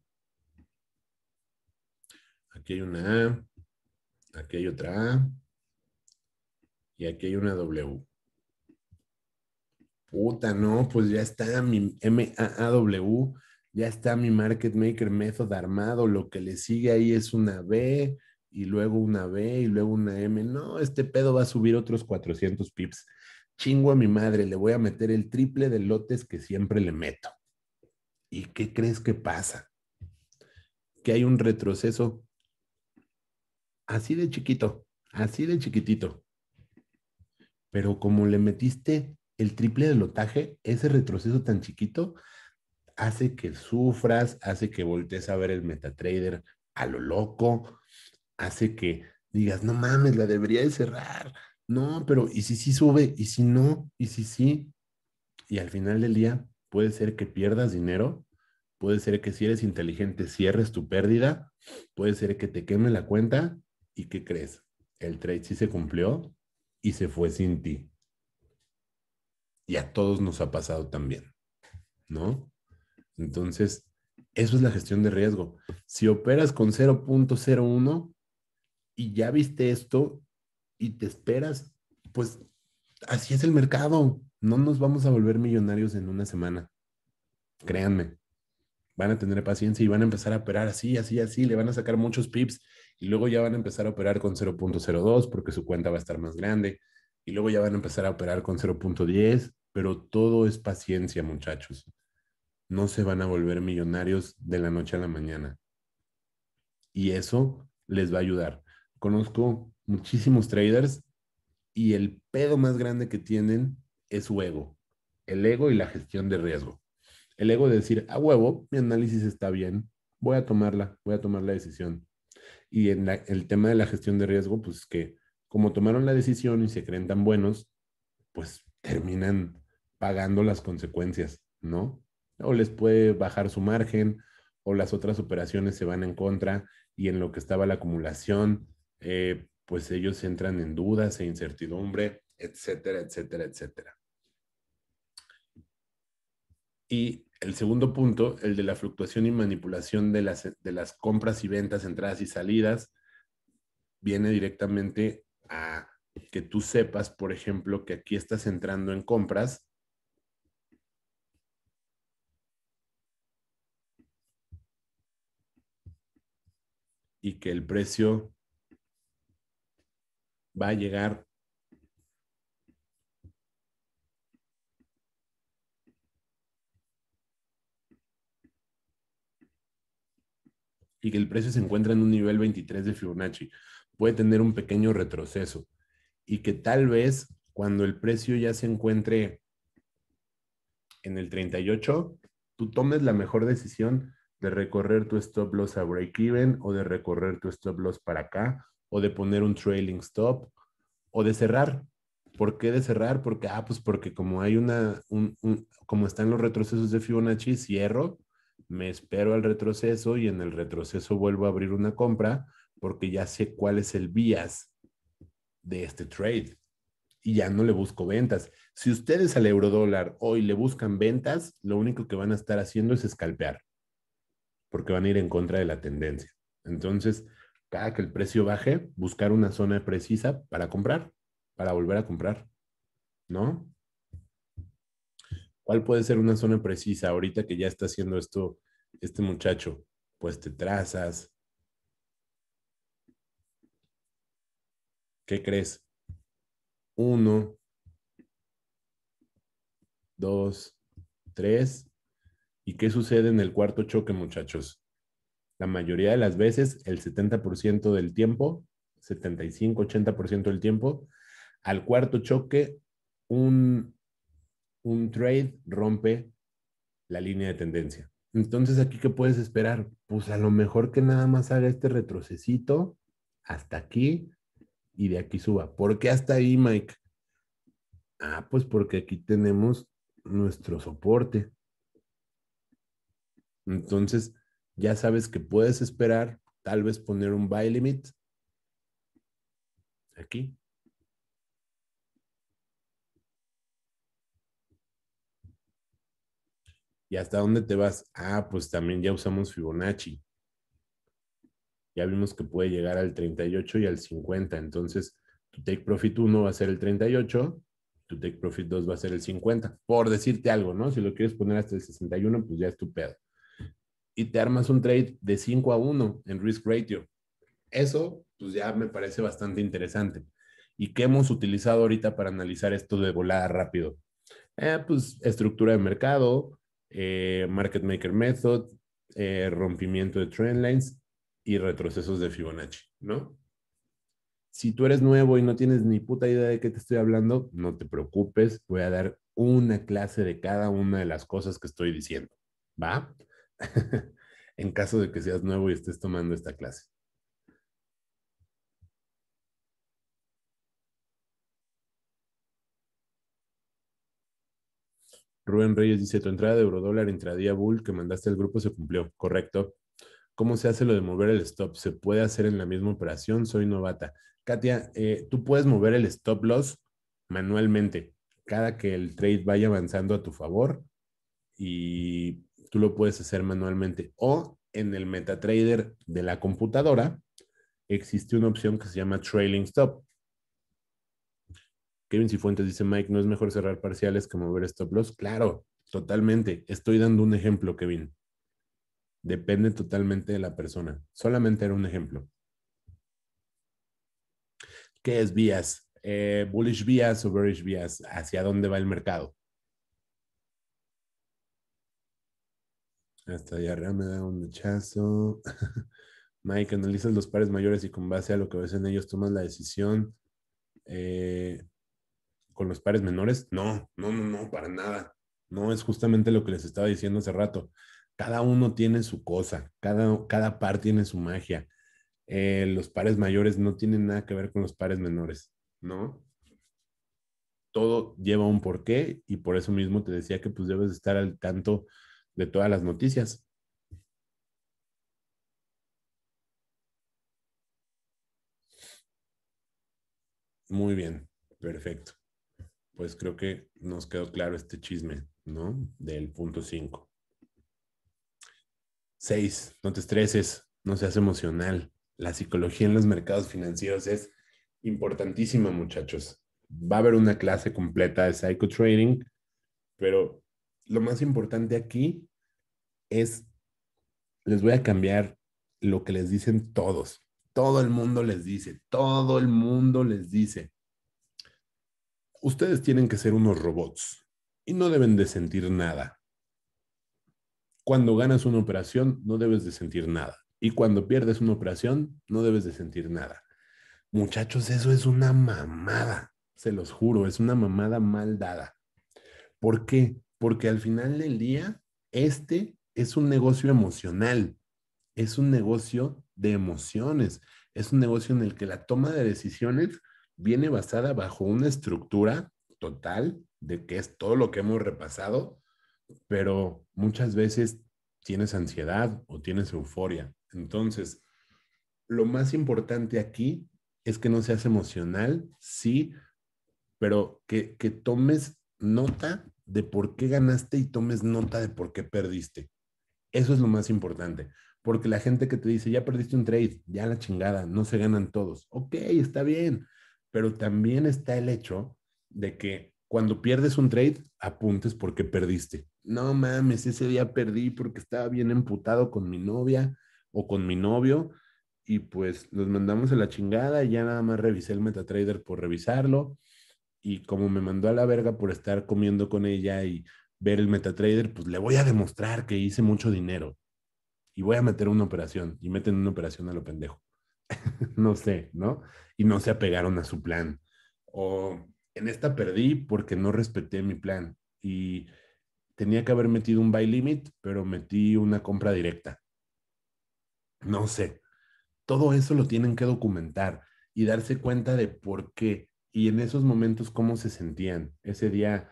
aquí hay una A, aquí hay otra A y aquí hay una W. Puta, no, pues ya está mi M, A, W. ya está mi Market Maker Method armado, lo que le sigue ahí es una B y luego una B y luego una M. No, este pedo va a subir otros 400 pips chingo a mi madre, le voy a meter el triple de lotes que siempre le meto. ¿Y qué crees que pasa? Que hay un retroceso así de chiquito, así de chiquitito. Pero como le metiste el triple de lotaje, ese retroceso tan chiquito hace que sufras, hace que voltees a ver el MetaTrader a lo loco, hace que digas, no mames, la debería de cerrar, no, pero ¿y si sí sube? ¿Y si no? ¿Y si sí? Y al final del día puede ser que pierdas dinero, puede ser que si eres inteligente cierres tu pérdida, puede ser que te queme la cuenta y ¿qué crees? El trade sí se cumplió y se fue sin ti. Y a todos nos ha pasado también, ¿no? Entonces, eso es la gestión de riesgo. Si operas con 0.01 y ya viste esto y te esperas, pues así es el mercado. No nos vamos a volver millonarios en una semana. Créanme. Van a tener paciencia y van a empezar a operar así, así, así. Le van a sacar muchos pips y luego ya van a empezar a operar con 0.02 porque su cuenta va a estar más grande. Y luego ya van a empezar a operar con 0.10. Pero todo es paciencia, muchachos. No se van a volver millonarios de la noche a la mañana. Y eso les va a ayudar conozco muchísimos traders y el pedo más grande que tienen es su ego, el ego y la gestión de riesgo. El ego de decir, a huevo, mi análisis está bien, voy a tomarla, voy a tomar la decisión. Y en el tema de la gestión de riesgo, pues que como tomaron la decisión y se creen tan buenos, pues terminan pagando las consecuencias, ¿no? O les puede bajar su margen, o las otras operaciones se van en contra y en lo que estaba la acumulación eh, pues ellos entran en dudas e incertidumbre, etcétera, etcétera, etcétera. Y el segundo punto, el de la fluctuación y manipulación de las, de las compras y ventas, entradas y salidas, viene directamente a que tú sepas, por ejemplo, que aquí estás entrando en compras y que el precio va a llegar y que el precio se encuentra en un nivel 23 de Fibonacci. Puede tener un pequeño retroceso y que tal vez cuando el precio ya se encuentre en el 38, tú tomes la mejor decisión de recorrer tu stop loss a break even o de recorrer tu stop loss para acá o de poner un trailing stop o de cerrar. ¿Por qué de cerrar? Porque, ah, pues porque como hay una, un, como están los retrocesos de Fibonacci, cierro, me espero al retroceso y en el retroceso vuelvo a abrir una compra porque ya sé cuál es el bias de este trade y ya no le busco ventas. Si ustedes al eurodólar hoy le buscan ventas, lo único que van a estar haciendo es escalpear porque van a ir en contra de la tendencia. Entonces, cada que el precio baje, buscar una zona precisa para comprar, para volver a comprar, ¿no? ¿Cuál puede ser una zona precisa ahorita que ya está haciendo esto este muchacho? Pues te trazas. ¿Qué crees? Uno, dos, tres. ¿Y qué sucede en el cuarto choque, muchachos? la mayoría de las veces, el 70% del tiempo, 75-80% del tiempo, al cuarto choque, un, trade rompe la línea de tendencia. Entonces, ¿aquí qué puedes esperar? Pues a lo mejor que nada más haga este retrocesito hasta aquí y de aquí suba. ¿Por qué hasta ahí, Mike? Ah, pues porque aquí tenemos nuestro soporte. Entonces, ya sabes que puedes esperar, tal vez poner un buy limit aquí. ¿Y hasta dónde te vas? Ah, pues también ya usamos Fibonacci. Ya vimos que puede llegar al 38 y al 50. Entonces, tu take profit 1 va a ser el 38, tu take profit 2 va a ser el 50. Por decirte algo, ¿no? Si lo quieres poner hasta el 61, pues ya es tu pedo y te armas un trade de 5 a 1 en risk ratio. Eso, pues ya me parece bastante interesante. ¿Y qué hemos utilizado ahorita para analizar esto de volada rápido? Eh, pues estructura de mercado, eh, market maker method, eh, rompimiento de Trend Lines y retrocesos de Fibonacci, ¿no? Si tú eres nuevo y no tienes ni puta idea de qué te estoy hablando, no te preocupes, voy a dar una clase de cada una de las cosas que estoy diciendo, ¿va? en caso de que seas nuevo y estés tomando esta clase. Rubén Reyes dice, tu entrada de eurodólar intradía bull que mandaste al grupo se cumplió, correcto. ¿Cómo se hace lo de mover el stop? ¿Se puede hacer en la misma operación? Soy novata. Katia, eh, tú puedes mover el stop loss manualmente, cada que el trade vaya avanzando a tu favor y tú lo puedes hacer manualmente. O en el MetaTrader de la computadora existe una opción que se llama Trailing Stop. Kevin Cifuentes dice, Mike, ¿no es mejor cerrar parciales que mover stop loss? Claro, totalmente. Estoy dando un ejemplo, Kevin. Depende totalmente de la persona. Solamente era un ejemplo. ¿Qué es vías? Eh, bullish vías o bearish vías. ¿Hacia dónde va el mercado? Hasta diarrea me da un rechazo. Mike, analizas los pares mayores y con base a lo que ves en ellos tomas la decisión. Eh, ¿Con los pares menores? No, no, no, no, para nada. No, es justamente lo que les estaba diciendo hace rato. Cada uno tiene su cosa, cada, cada par tiene su magia. Eh, los pares mayores no tienen nada que ver con los pares menores, ¿no? Todo lleva un porqué y por eso mismo te decía que pues debes estar al tanto de todas las noticias. Muy bien, perfecto. Pues creo que nos quedó claro este chisme, ¿no? Del punto 5. 6. No te estreses, no seas emocional. La psicología en los mercados financieros es importantísima, muchachos. Va a haber una clase completa de psychotrading, pero lo más importante aquí es, les voy a cambiar lo que les dicen todos. Todo el mundo les dice, todo el mundo les dice. Ustedes tienen que ser unos robots y no deben de sentir nada. Cuando ganas una operación, no debes de sentir nada. Y cuando pierdes una operación, no debes de sentir nada. Muchachos, eso es una mamada. Se los juro, es una mamada mal dada. ¿Por qué? porque al final del día, este es un negocio emocional, es un negocio de emociones, es un negocio en el que la toma de decisiones viene basada bajo una estructura total de que es todo lo que hemos repasado, pero muchas veces tienes ansiedad o tienes euforia. Entonces, lo más importante aquí es que no seas emocional, sí, pero que, que tomes nota de por qué ganaste y tomes nota de por qué perdiste. Eso es lo más importante, porque la gente que te dice, ya perdiste un trade, ya la chingada, no se ganan todos. Ok, está bien, pero también está el hecho de que cuando pierdes un trade, apuntes por qué perdiste. No mames, ese día perdí porque estaba bien emputado con mi novia o con mi novio y pues nos mandamos a la chingada y ya nada más revisé el MetaTrader por revisarlo y como me mandó a la verga por estar comiendo con ella y ver el MetaTrader, pues le voy a demostrar que hice mucho dinero y voy a meter una operación y meten una operación a lo pendejo. no sé, ¿no? Y no se apegaron a su plan. O en esta perdí porque no respeté mi plan y tenía que haber metido un buy limit, pero metí una compra directa. No sé. Todo eso lo tienen que documentar y darse cuenta de por qué y en esos momentos cómo se sentían. Ese día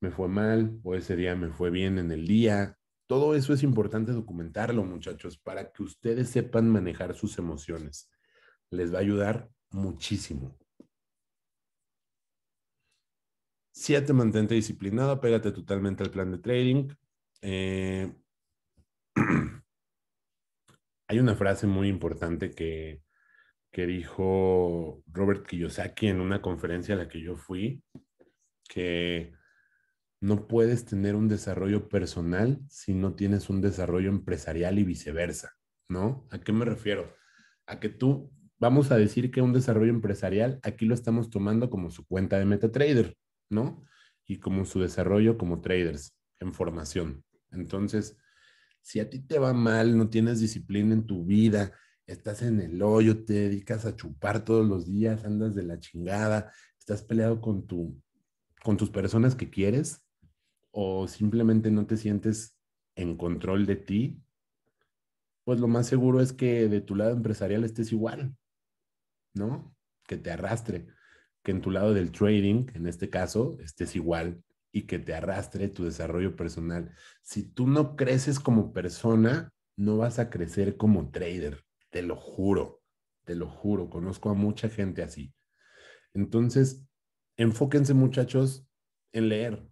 me fue mal o ese día me fue bien en el día. Todo eso es importante documentarlo, muchachos, para que ustedes sepan manejar sus emociones. Les va a ayudar muchísimo. Siete, mantente disciplinado, pégate totalmente al plan de trading. Eh, hay una frase muy importante que, que dijo Robert Kiyosaki en una conferencia a la que yo fui, que no puedes tener un desarrollo personal si no tienes un desarrollo empresarial y viceversa, ¿no? ¿A qué me refiero? A que tú, vamos a decir que un desarrollo empresarial aquí lo estamos tomando como su cuenta de MetaTrader, ¿no? Y como su desarrollo como traders en formación. Entonces, si a ti te va mal, no tienes disciplina en tu vida, estás en el hoyo, te dedicas a chupar todos los días, andas de la chingada, estás peleado con, tu, con tus personas que quieres o simplemente no te sientes en control de ti, pues lo más seguro es que de tu lado empresarial estés igual, ¿no? Que te arrastre, que en tu lado del trading, en este caso, estés igual y que te arrastre tu desarrollo personal. Si tú no creces como persona, no vas a crecer como trader. Te lo juro, te lo juro, conozco a mucha gente así. Entonces, enfóquense muchachos en leer,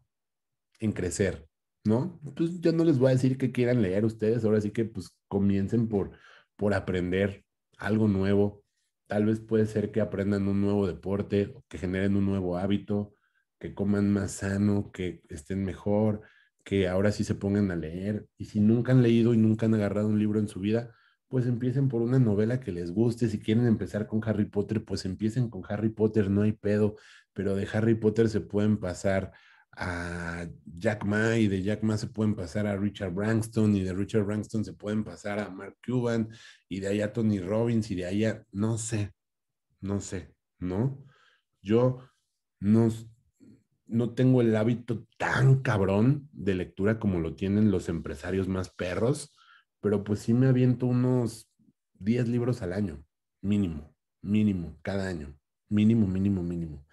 en crecer, ¿no? Pues yo no les voy a decir que quieran leer ustedes, ahora sí que pues comiencen por, por aprender algo nuevo. Tal vez puede ser que aprendan un nuevo deporte, que generen un nuevo hábito, que coman más sano, que estén mejor, que ahora sí se pongan a leer. Y si nunca han leído y nunca han agarrado un libro en su vida, pues empiecen por una novela que les guste. Si quieren empezar con Harry Potter, pues empiecen con Harry Potter, no hay pedo, pero de Harry Potter se pueden pasar a Jack Ma y de Jack Ma se pueden pasar a Richard Branston y de Richard Branston se pueden pasar a Mark Cuban y de allá a Tony Robbins y de allá no sé, no sé, ¿no? Yo no, no tengo el hábito tan cabrón de lectura como lo tienen los empresarios más perros, pero pues sí me aviento unos 10 libros al año, mínimo, mínimo, cada año, mínimo, mínimo, mínimo.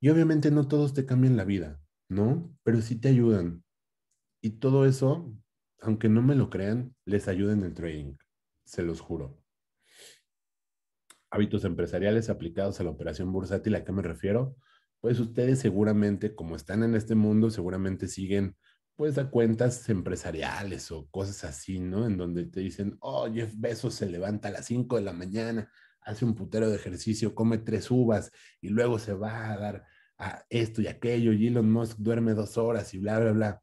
Y obviamente no todos te cambian la vida, ¿no? Pero sí te ayudan. Y todo eso, aunque no me lo crean, les ayuda en el trading, se los juro. Hábitos empresariales aplicados a la operación bursátil, ¿a qué me refiero? Pues ustedes seguramente, como están en este mundo, seguramente siguen pues a cuentas empresariales o cosas así, ¿no? En donde te dicen, oh, Jeff Bezos se levanta a las 5 de la mañana, hace un putero de ejercicio, come tres uvas y luego se va a dar a esto y aquello, y Elon Musk duerme dos horas y bla, bla, bla.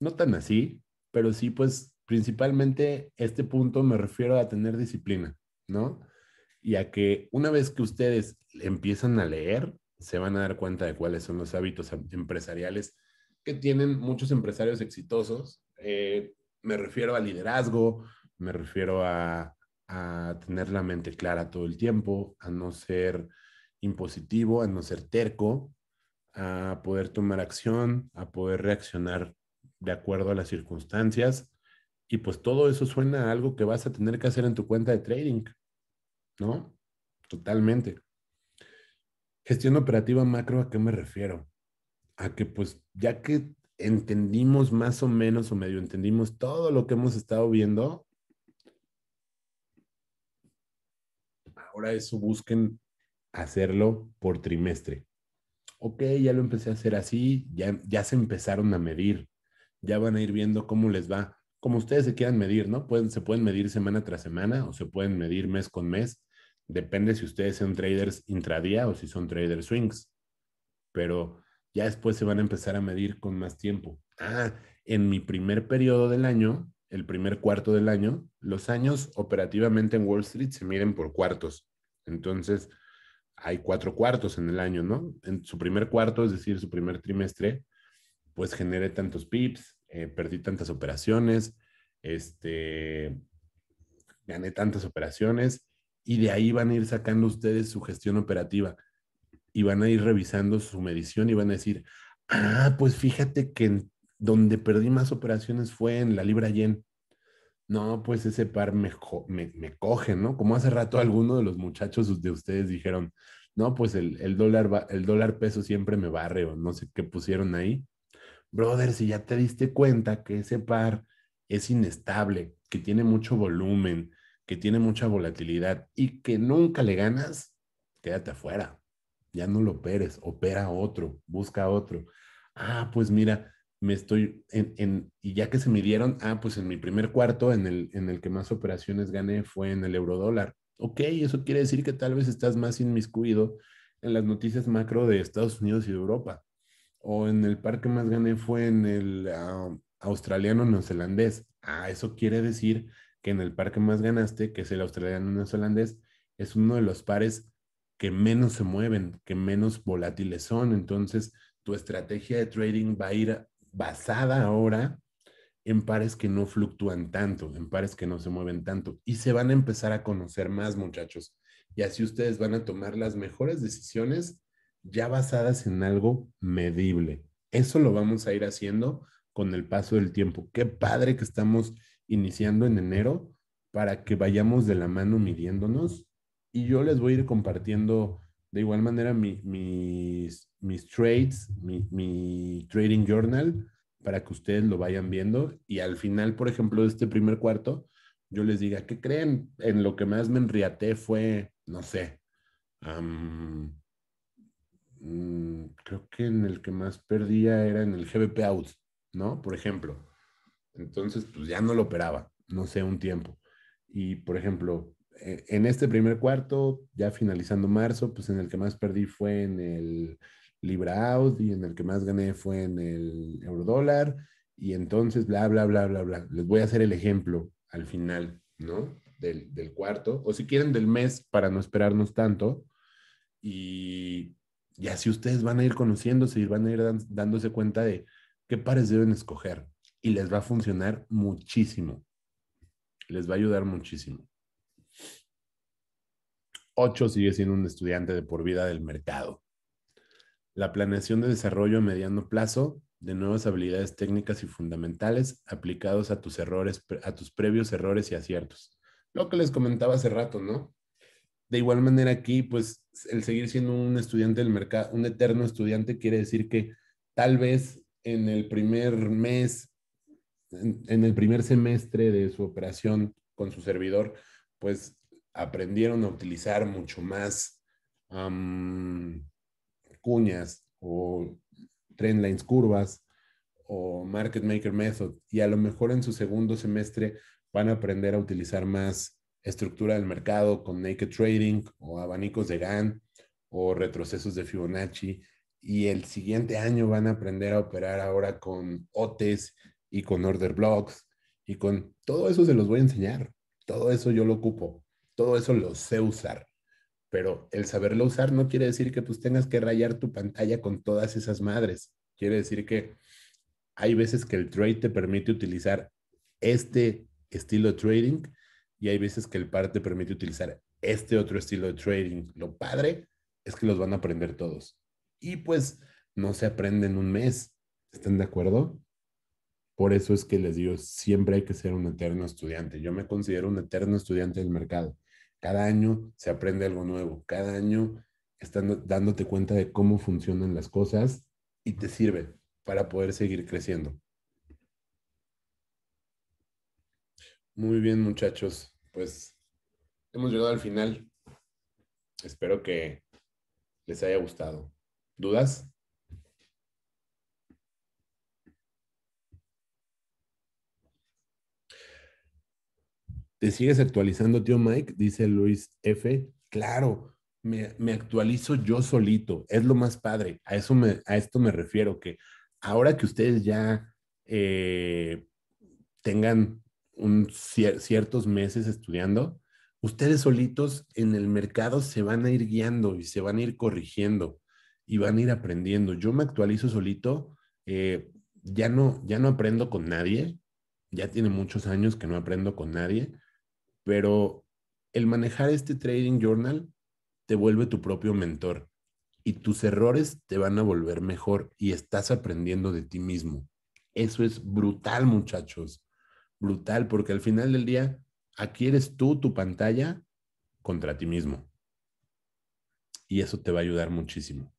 No tan así, pero sí, pues principalmente este punto me refiero a tener disciplina, ¿no? Y a que una vez que ustedes empiezan a leer, se van a dar cuenta de cuáles son los hábitos em-, empresariales que tienen muchos empresarios exitosos. Eh, me refiero a liderazgo, me refiero a, a, tener la mente clara todo el tiempo, a no ser impositivo, a no ser terco, a poder tomar acción, a poder reaccionar de acuerdo a las circunstancias. Y pues todo eso suena a algo que vas a tener que hacer en tu cuenta de trading, ¿no? Totalmente. Gestión operativa macro, ¿a qué me refiero? a que pues ya que entendimos más o menos o medio entendimos todo lo que hemos estado viendo, ahora eso busquen hacerlo por trimestre. Ok, ya lo empecé a hacer así, ya, ya se empezaron a medir, ya van a ir viendo cómo les va, como ustedes se quieran medir, ¿no? Pueden, se pueden medir semana tras semana o se pueden medir mes con mes, depende si ustedes son traders intradía o si son traders swings, pero ya después se van a empezar a medir con más tiempo. Ah, en mi primer periodo del año, el primer cuarto del año, los años operativamente en Wall Street se miden por cuartos. Entonces, hay cuatro cuartos en el año, ¿no? En su primer cuarto, es decir, su primer trimestre, pues generé tantos pips, eh, perdí tantas operaciones, este, gané tantas operaciones y de ahí van a ir sacando ustedes su gestión operativa y van a ir revisando su medición y van a decir, ah, pues fíjate que donde perdí más operaciones fue en la libra yen. No, pues ese par me, me, coge, ¿no? Como hace rato alguno de los muchachos de ustedes dijeron, no, pues el, dólar, el dólar peso siempre me barre o no sé qué pusieron ahí. Brother, si ya te diste cuenta que ese par es inestable, que tiene mucho volumen, que tiene mucha volatilidad y que nunca le ganas, quédate afuera ya no lo operes, opera otro, busca otro. Ah, pues mira, me estoy en, y ya que se midieron ah, pues en mi primer cuarto, en el, en el que más operaciones gané fue en el eurodólar. Ok, eso quiere decir que tal vez estás más inmiscuido en las noticias macro de Estados Unidos y Europa. O en el par que más gané fue en el ah, australiano neozelandés. Ah, eso quiere decir que en el par que más ganaste, que es el australiano neozelandés, es uno de los pares que menos se mueven, que menos volátiles son. Entonces, tu estrategia de trading va a ir basada ahora en pares que no fluctúan tanto, en pares que no se mueven tanto. Y se van a empezar a conocer más, muchachos. Y así ustedes van a tomar las mejores decisiones ya basadas en algo medible. Eso lo vamos a ir haciendo con el paso del tiempo. Qué padre que estamos iniciando en enero para que vayamos de la mano midiéndonos y yo les voy a ir compartiendo de igual manera mis, mis trades, mi, trading journal, para que ustedes lo vayan viendo. Y al final, por ejemplo, de este primer cuarto, yo les diga, ¿qué creen? En lo que más me enriaté fue, no sé, mm, creo que en el que más perdía era en el GBP Out, ¿no? Por ejemplo. Entonces, pues ya no lo operaba, no sé, un tiempo. Y, por ejemplo, eh, en este primer cuarto, ya finalizando marzo, pues en el que más perdí fue en el Libra y en el que más gané fue en el Eurodólar, y entonces bla, bla, bla, bla, bla. Les voy a hacer el ejemplo al final, ¿no? Del, del cuarto, o si quieren del mes para no esperarnos tanto, y, así ustedes van a ir conociéndose y van a ir dándose cuenta de qué pares deben escoger, y les va a funcionar muchísimo, les va a ayudar muchísimo. 8 sigue siendo un estudiante de por vida del mercado. La planeación de desarrollo a mediano plazo de nuevas habilidades técnicas y fundamentales aplicados a tus errores, a tus previos errores y aciertos. Lo que les comentaba hace rato, ¿no? De igual manera aquí, pues el seguir siendo un estudiante del mercado, un eterno estudiante, quiere decir que tal vez en el primer mes, en el primer semestre de su operación con su servidor, pues aprendieron a utilizar mucho más cuñas o trend lines curvas o market maker method y a lo mejor en su segundo semestre van a aprender a utilizar más estructura del mercado con naked trading o abanicos de GAN o retrocesos de Fibonacci y el siguiente año van a aprender a operar ahora con OTES y con order blocks y con todo eso se los voy a enseñar. Todo eso yo lo ocupo todo eso lo sé usar, pero el saberlo usar no quiere decir que pues tengas que rayar tu pantalla con todas esas madres. Quiere decir que hay veces que el trade te permite utilizar este estilo de trading y hay veces que el par te permite utilizar este otro estilo de trading. Lo padre es que los van a aprender todos. Y pues no se aprende en un mes. ¿Están de acuerdo? Por eso es que les digo, siempre hay que ser un eterno estudiante. Yo me considero un eterno estudiante del mercado. Cada año se aprende algo nuevo, cada año están dándote cuenta de cómo funcionan las cosas y te sirve para poder seguir creciendo. Muy bien, muchachos. Pues hemos llegado al final. Espero que les haya gustado. ¿Dudas? ¿Te sigues actualizando, tío Mike? Dice Luis F. Claro, me, actualizo yo solito. Es lo más padre. A, eso me, a esto me refiero, que ahora que ustedes ya eh, tengan un ciertos meses estudiando, ustedes solitos en el mercado se van a ir guiando y se van a ir corrigiendo y van a ir aprendiendo. Yo me actualizo solito, eh, ya, no, ya no aprendo con nadie, ya tiene muchos años que no aprendo con nadie pero el manejar este trading journal te vuelve tu propio mentor y tus errores te van a volver mejor y estás aprendiendo de ti mismo. Eso es brutal, muchachos. Brutal, porque al final del día, aquí eres tú, tu pantalla, contra ti mismo. Y eso te va a ayudar muchísimo.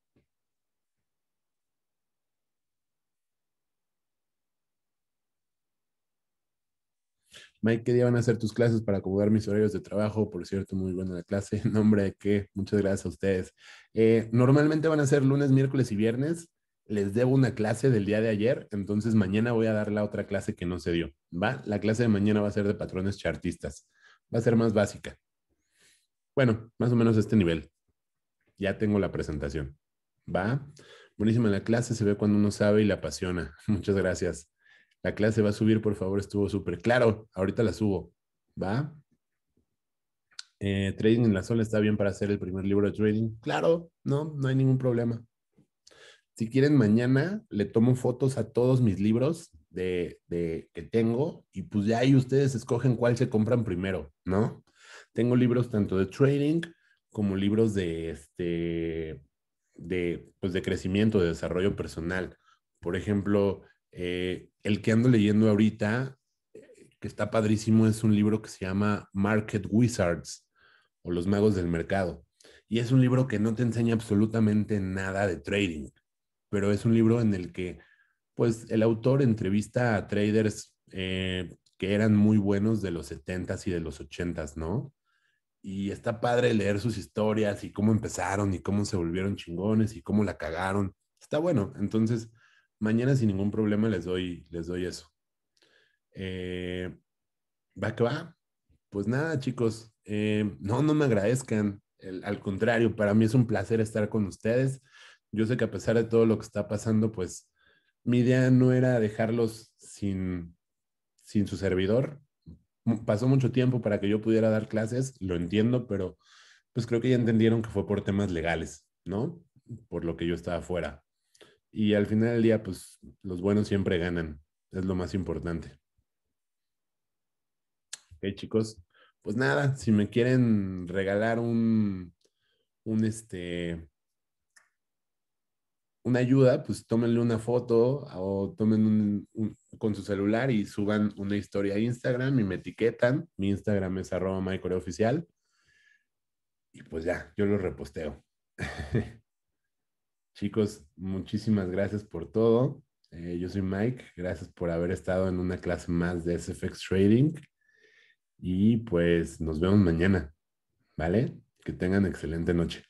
Mike, ¿qué día van a hacer tus clases para acomodar mis horarios de trabajo? Por cierto, muy buena la clase. Nombre de qué, muchas gracias a ustedes. Eh, normalmente van a ser lunes, miércoles y viernes. Les debo una clase del día de ayer, entonces mañana voy a dar la otra clase que no se dio. ¿Va? La clase de mañana va a ser de patrones chartistas. Va a ser más básica. Bueno, más o menos a este nivel. Ya tengo la presentación. ¿Va? Buenísima la clase, se ve cuando uno sabe y la apasiona. Muchas gracias. La clase va a subir, por favor, estuvo súper claro. Ahorita la subo, ¿va? Eh, trading en la sola está bien para hacer el primer libro de trading. Claro, no, no hay ningún problema. Si quieren, mañana le tomo fotos a todos mis libros de, que tengo y pues ya ahí ustedes escogen cuál se compran primero, ¿no? Tengo libros tanto de trading como libros de, este, de, pues de crecimiento, de desarrollo personal. Por ejemplo, eh, el que ando leyendo ahorita, eh, que está padrísimo, es un libro que se llama Market Wizards o Los Magos del Mercado. Y es un libro que no te enseña absolutamente nada de trading, pero es un libro en el que, pues, el autor entrevista a traders eh, que eran muy buenos de los 70s y de los 80s, ¿no? Y está padre leer sus historias y cómo empezaron y cómo se volvieron chingones y cómo la cagaron. Está bueno. Entonces, mañana sin ningún problema les doy, les doy eso. Eh, va que va. Pues nada, chicos, eh, no, no me agradezcan. al contrario, para mí es un placer estar con ustedes. Yo sé que a pesar de todo lo que está pasando, pues mi idea no era dejarlos sin, sin su servidor. Pasó mucho tiempo para que yo pudiera dar clases, lo entiendo, pero pues creo que ya entendieron que fue por temas legales, ¿no? Por lo que yo estaba fuera. Y al final del día, pues los buenos siempre ganan. Es lo más importante. Ok, chicos. Pues nada, si me quieren regalar un, un este, una ayuda, pues tómenle una foto o tomen un, con su celular y suban una historia a Instagram y me etiquetan. Mi Instagram es arroba oficial Y pues ya, yo lo reposteo. Chicos, muchísimas gracias por todo. Eh, yo soy Mike, gracias por haber estado en una clase más de SFX Trading y pues nos vemos mañana, ¿vale? Que tengan excelente noche.